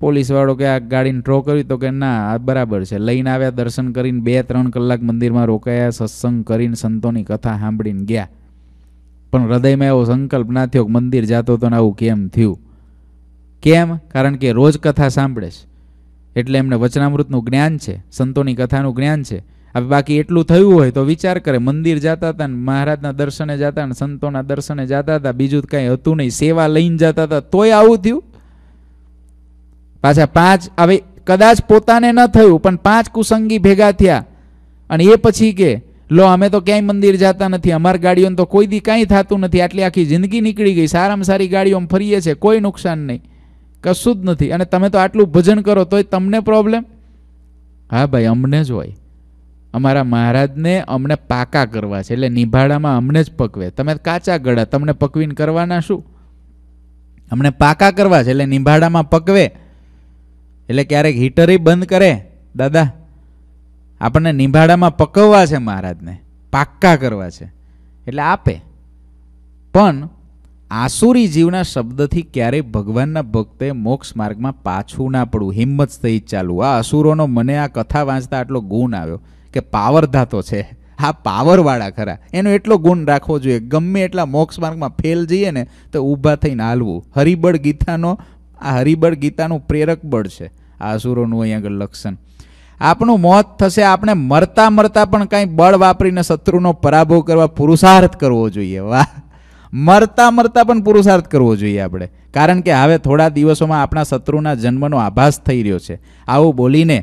પોલીસવાળો કે આ ગાડીને ડ્રો કરી તો કે ના આ બરાબર છે લઈને આવ્યા દર્શન કરીને બે ત્રણ કલાક મંદિરમાં રોકાયા સત્સંગ કરીને સંતોની કથા સાંભળીને ગયા પણ હૃદયમાં એવો સંકલ્પ ના થયો કે મંદિર જાતો તો આવું કેમ થયું કેમ કારણ કે રોજ કથા સાંભળે છે એટલે એમને વચનામૃતનું જ્ઞાન છે સંતોની કથાનું જ્ઞાન છે હવે બાકી એટલું થયું હોય તો વિચાર કરે મંદિર જતા હતા ને મહારાજના દર્શને જતા ને સંતોના દર્શને જતા હતા બીજું કાંઈ હતું નહીં સેવા લઈને જતા હતા તોય આવું થયું પાછા પાંચ હવે કદાચ પોતાને ન થયું પણ પાંચ કુસંગી ભેગા થયા અને એ પછી કે લો અમે તો ક્યાંય મંદિર જતા નથી અમારી ગાડીઓને તો કોઈ દી કાંઈ થતું નથી આટલી આખી જિંદગી નીકળી ગઈ સારામાં સારી ગાડીઓ ફરીએ છે કોઈ નુકસાન નહીં કશું જ નથી અને તમે તો આટલું ભજન કરો તોય તમને પ્રોબ્લેમ હા ભાઈ અમને જ હોય અમારા મહારાજને અમને પાકા કરવા છે એટલે નિભાડામાં અમને જ પકવે તમે કાચા ગળા તમને પકવીને કરવાના શું અમને પાકા કરવા છે એટલે નિભાડામાં પકવે એટલે ક્યારેક હીટરે બંધ કરે દાદા આપણને નિભાડામાં પકવવા છે મહારાજને પાક્કા કરવા છે એટલે આપે પણ આસુરી જીવના શબ્દથી ક્યારેય ભગવાનના ભક્તે મોક્ષ માર્ગમાં પાછું ના પડવું હિંમત સહિત ચાલવું આ અસુરોનો મને આ કથા વાંચતા આટલો ગુણ આવ્યો કે પાવર ધાતો છે હા પાવરવાળા ખરા એનો એટલો ગુણ રાખવો જોઈએ ગમે એટલા મોક્ષ માર્ગમાં ફેલ જઈએ ને તો ઊભા થઈને હાલવું હરિબળ ગીતાનો આ હરિબળ ગીતાનું પ્રેરક બળ છે આ અસુરોનું અહીં આગળ લક્ષણ આપણું મોત થશે આપણે મરતા મરતા પણ કાંઈ બળ વાપરીને શત્રુનો પરાભવ કરવા પુરુષાર્થ કરવો જોઈએ વાહ મરતા મરતા પણ પુરુષાર્થ કરવો જોઈએ આપણે કારણ કે હવે થોડા દિવસોમાં આપણા શત્રુના જન્મનો આભાસ થઈ રહ્યો છે આવું બોલીને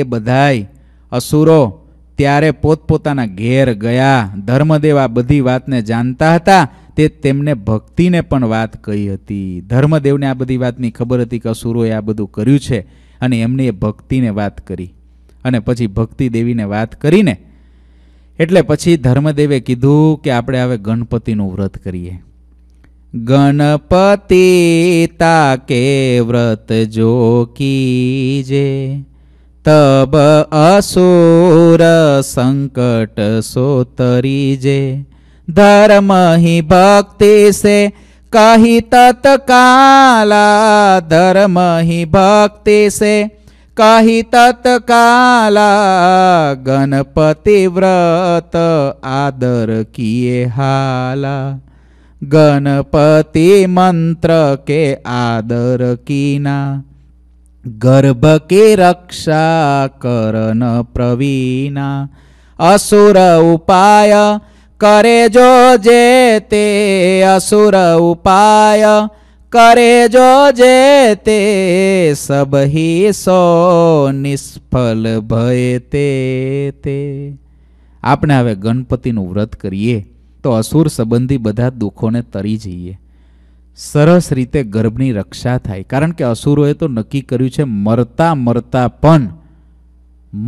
એ બધાય અસુરો ત્યારે પોતપોતાના ઘેર ગયા ધર્મદેવ આ બધી વાતને જાણતા હતા તે તેમને ભક્તિને પણ વાત કહી હતી ધર્મદેવને આ બધી વાતની ખબર હતી કે અસુરોએ આ બધું કર્યું છે અને એમને એ ભક્તિને વાત કરી અને પછી ભક્તિ દેવીને વાત કરીને એટલે પછી ધર્મદેવે કીધું કે આપણે હવે ગણપતિનું વ્રત કરીએ ગણપતિ કે વ્રત જો કીજે તબ અસુર સંકટ સોતરી જે ધર્મ હિ ભક્તિ સે કહી તત્કાલા ધર્મ હિ ભક્તિ સે કહી તત્કાલા ગણપતિ વ્રત આદર કિયે હાલા ગણપતિ મંત્ર કે આદર ના ગર્ભ કે રક્ષા કરન પ્રવીના અસુર ઉપાય કરે જો જે તે અસુર ઉપાય કરે જો જે તે સબહી સો નિષ્ફલ ભય તે આપણે હવે ગણપતિનું વ્રત કરીએ તો અસુર સંબંધી બધા દુઃખોને તરી જઈએ સરસ રીતે ગર્ભની રક્ષા થાય કારણ કે અસુરોએ તો નક્કી કર્યું છે મરતા મરતા પણ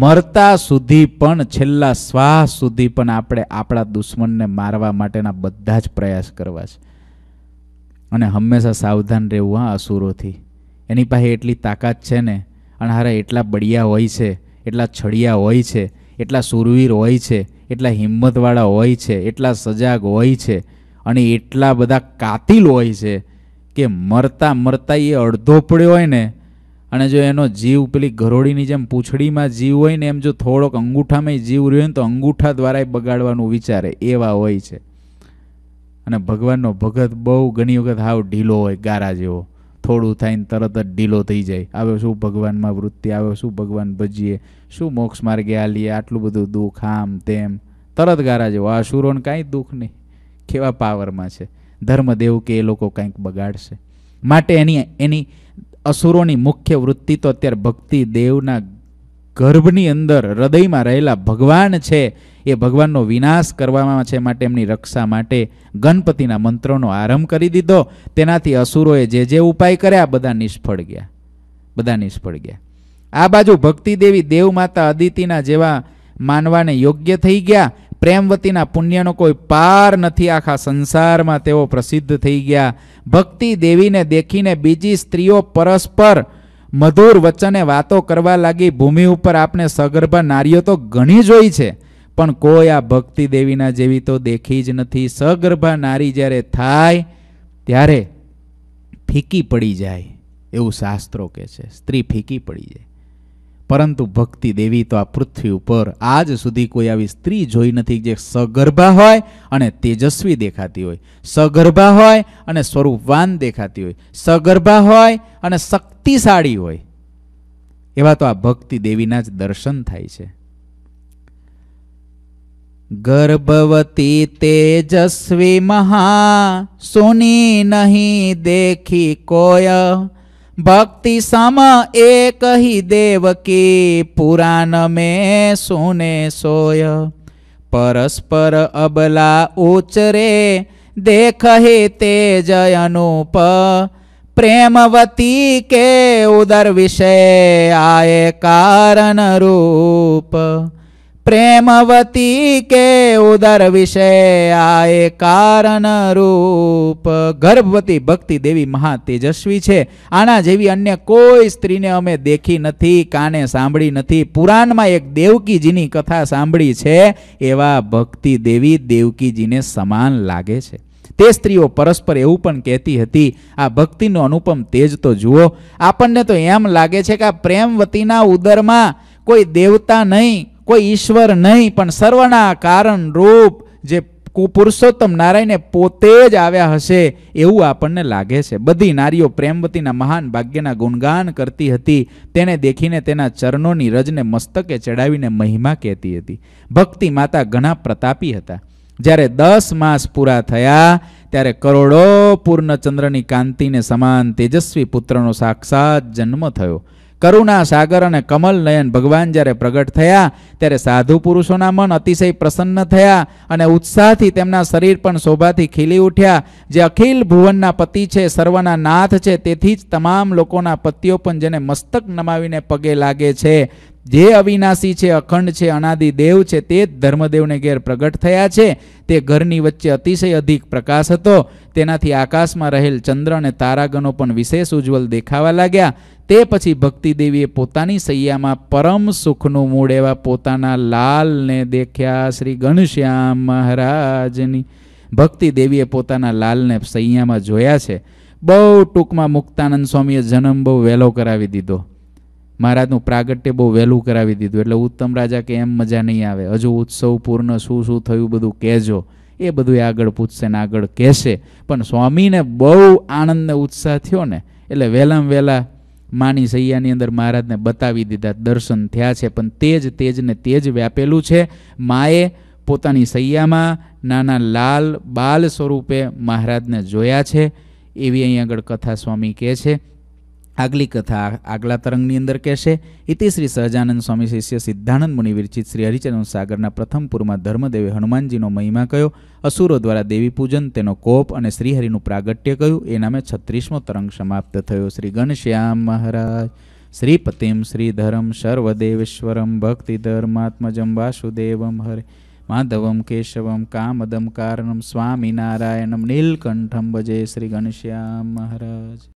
મરતા સુધી પણ છેલ્લા શ્વાસ સુધી પણ આપણે આપણા દુશ્મનને મારવા માટેના બધા જ પ્રયાસ કરવા છે અને હંમેશા સાવધાન રહેવું હા અસુરોથી એની પાસે એટલી તાકાત છે ને અને હારા એટલા બળિયા હોય છે એટલા છડિયા હોય છે એટલા સુરવીર હોય છે એટલા હિંમતવાળા હોય છે એટલા સજાગ હોય છે અને એટલા બધા કાતિલ હોય છે કે મરતા મરતા એ અડધો પડ્યો હોય ને અને જો એનો જીવ પેલી ઘરોડીની જેમ પૂંછડીમાં જીવ હોય ને એમ જો થોડોક અંગૂઠામાં જીવ રહ્યો હોય ને તો અંગૂઠા દ્વારા બગાડવાનું વિચારે એવા હોય છે અને ભગવાનનો ભગત બહુ ઘણી વખત હાવ ઢીલો હોય ગારા જેવો થોડું થાય ને તરત જ ઢીલો થઈ જાય આવે શું ભગવાનમાં વૃત્તિ આવે શું ભગવાન ભજીએ શું મોક્ષ માર્ગે આલીએ આટલું બધું દુઃખ આમ તેમ તરત ગારા જેવો આ શુરોને કાંઈ દુઃખ નહીં કેવા પાવરમાં છે ધર્મદેવ કે એ લોકો કંઈક બગાડશે માટે એની એની અસુરોની મુખ્ય વૃત્તિ તો અત્યારે ભક્તિ દેવના ગર્ભની અંદર હૃદયમાં રહેલા ભગવાન છે એ ભગવાનનો વિનાશ કરવામાં છે માટે એમની રક્ષા માટે ગણપતિના મંત્રોનો આરંભ કરી દીધો તેનાથી અસુરોએ જે જે ઉપાય કર્યા બધા નિષ્ફળ ગયા બધા નિષ્ફળ ગયા આ બાજુ ભક્તિ દેવી દેવમાતા અદિતિના જેવા માનવાને યોગ્ય થઈ ગયા પ્રેમવતીના પુણ્યનો કોઈ પાર નથી આખા સંસારમાં તેઓ પ્રસિદ્ધ થઈ ગયા ભક્તિ દેવીને દેખીને બીજી સ્ત્રીઓ પરસ્પર મધુર વચને વાતો કરવા લાગી ભૂમિ ઉપર આપણે સગર્ભા નારીઓ તો ઘણી જોઈ છે પણ કોઈ આ ભક્તિ દેવીના જેવી તો દેખી જ નથી સગર્ભા નારી જ્યારે થાય ત્યારે ફીકી પડી જાય એવું શાસ્ત્રો કહે છે સ્ત્રી ફીકી પડી જાય પરંતુ ભક્તિ દેવી તો આ પૃથ્વી ઉપર આજ સુધી કોઈ આવી સ્ત્રી જોઈ નથી જે સગર્ભા હોય અને તેજસ્વી દેખાતી હોય સગર્ભા હોય અને સ્વરૂપવાન દેખાતી હોય સગર્ભા હોય અને શક્તિશાળી હોય એવા તો આ ભક્તિ દેવીના જ દર્શન થાય છે ગર્ભવતી તેજસ્વી મહા સુની નહીં દેખી કોય ભક્તિ સમ એ કહી દેવકી પુરાણ મેં સુને સોય પરસ્પર અબલા ઉચરે દેખહે તે જયનુપ પ્રેમવતી કે ઉદર વિષય આય કારણ રૂપ પ્રેમવતી કે ઉદર વિષય આએ કારણ રૂપ ગર્ભવતી ભક્તિ દેવી મહા તેજસ્વી છે આના જેવી અન્ય કોઈ સ્ત્રીને અમે દેખી નથી કાને સાંભળી નથી પુરાણમાં એક દેવકીજીની કથા સાંભળી છે એવા ભક્તિ દેવી દેવકીજીને સમાન લાગે છે તે સ્ત્રીઓ પરસ્પર એવું પણ કહેતી હતી આ ભક્તિનો અનુપમ તેજ તો જુઓ આપણને તો એમ લાગે છે કે આ પ્રેમવતીના ઉદરમાં કોઈ દેવતા નહીં કોઈ ઈશ્વર નહીં પણ સર્વના કારણ રૂપ જે પુરુષોત્તમ નારાયણે પોતે જ આવ્યા હશે એવું આપણને લાગે છે બધી નારીઓ પ્રેમવતીના મહાન ભાગ્યના ગુણગાન કરતી હતી તેને દેખીને તેના ચરણોની રજને મસ્તકે ચડાવીને મહિમા કહેતી હતી ભક્તિ માતા ઘણા પ્રતાપી હતા જ્યારે દસ માસ પૂરા થયા ત્યારે કરોડો પૂર્ણચંદ્રની કાંતિને સમાન તેજસ્વી પુત્રનો સાક્ષાત જન્મ થયો કરુણા સાગર અને કમલ નયન ભગવાન જ્યારે પ્રગટ થયા ત્યારે સાધુ પુરુષોના મન અતિશય પ્રસન્ન થયા અને ઉત્સાહથી તેમના શરીર પણ શોભાથી ખીલી ઉઠ્યા જે અખિલ ભુવનના પતિ છે સર્વના નાથ છે તેથી જ તમામ લોકોના પતિઓ પણ જેને મસ્તક નમાવીને પગે લાગે છે જે અવિનાશી છે અખંડ છે અનાદિ દેવ છે તે જ ધર્મદેવને ઘેર પ્રગટ થયા છે તે ઘરની વચ્ચે અતિશય અધિક પ્રકાશ હતો તેનાથી આકાશમાં રહેલ ચંદ્ર અને તારાગણો પણ વિશેષ ઉજ્જવલ દેખાવા લાગ્યા તે પછી ભક્તિ દેવીએ પોતાની સૈયામાં પરમ સુખનું મૂળ એવા પોતાના લાલને દેખ્યા શ્રી ઘનશ્યામ મહારાજની ભક્તિદેવીએ પોતાના લાલને સૈયામાં જોયા છે બહુ ટૂંકમાં મુક્તાનંદ સ્વામીએ જન્મ બહુ વહેલો કરાવી દીધો મહારાજનું પ્રાગટ્ય બહુ વહેલું કરાવી દીધું એટલે ઉત્તમ રાજા કે એમ મજા નહીં આવે હજુ ઉત્સવ પૂર્ણ શું શું થયું બધું કહેજો એ બધું આગળ પૂછશે ને આગળ કહેશે પણ સ્વામીને બહુ આનંદને ઉત્સાહ થયો ને એટલે વહેલામ વહેલા માની સૈયાની અંદર મહારાજને બતાવી દીધા દર્શન થયા છે પણ તેજ તેજને તેજ વ્યાપેલું છે માએ પોતાની સૈયામાં નાના લાલ બાલ સ્વરૂપે મહારાજને જોયા છે એવી અહીં આગળ કથા સ્વામી કહે છે આગલી કથા આગલા તરંગની અંદર કહેશે ઇતિ શ્રી સહજાનંદ સ્વામી શિષ્ય સિદ્ધાનંદ મુનિ વિરચિત શ્રી હરિચરણ સાગરના પ્રથમ પૂરમાં ધર્મદેવે હનુમાનજીનો મહિમા કયો અસુરો દ્વારા દેવી પૂજન તેનો કોપ અને શ્રીહરિનું પ્રાગટ્ય કયું એ નામે છત્રીસમો તરંગ સમાપ્ત થયો શ્રી ઘનશ્યામ મહારાજ શ્રી પતિમ શ્રીધરમ સર્વદેવેશ્વરમ ભક્તિ ધર્માત્મજમ વાસુદેવમ હરે માધવમ કેશવમ કામદમ કારણમ સ્વામી નારાયણમ નીલકંઠમ ભજે શ્રી ઘનશ્યામ મહારાજ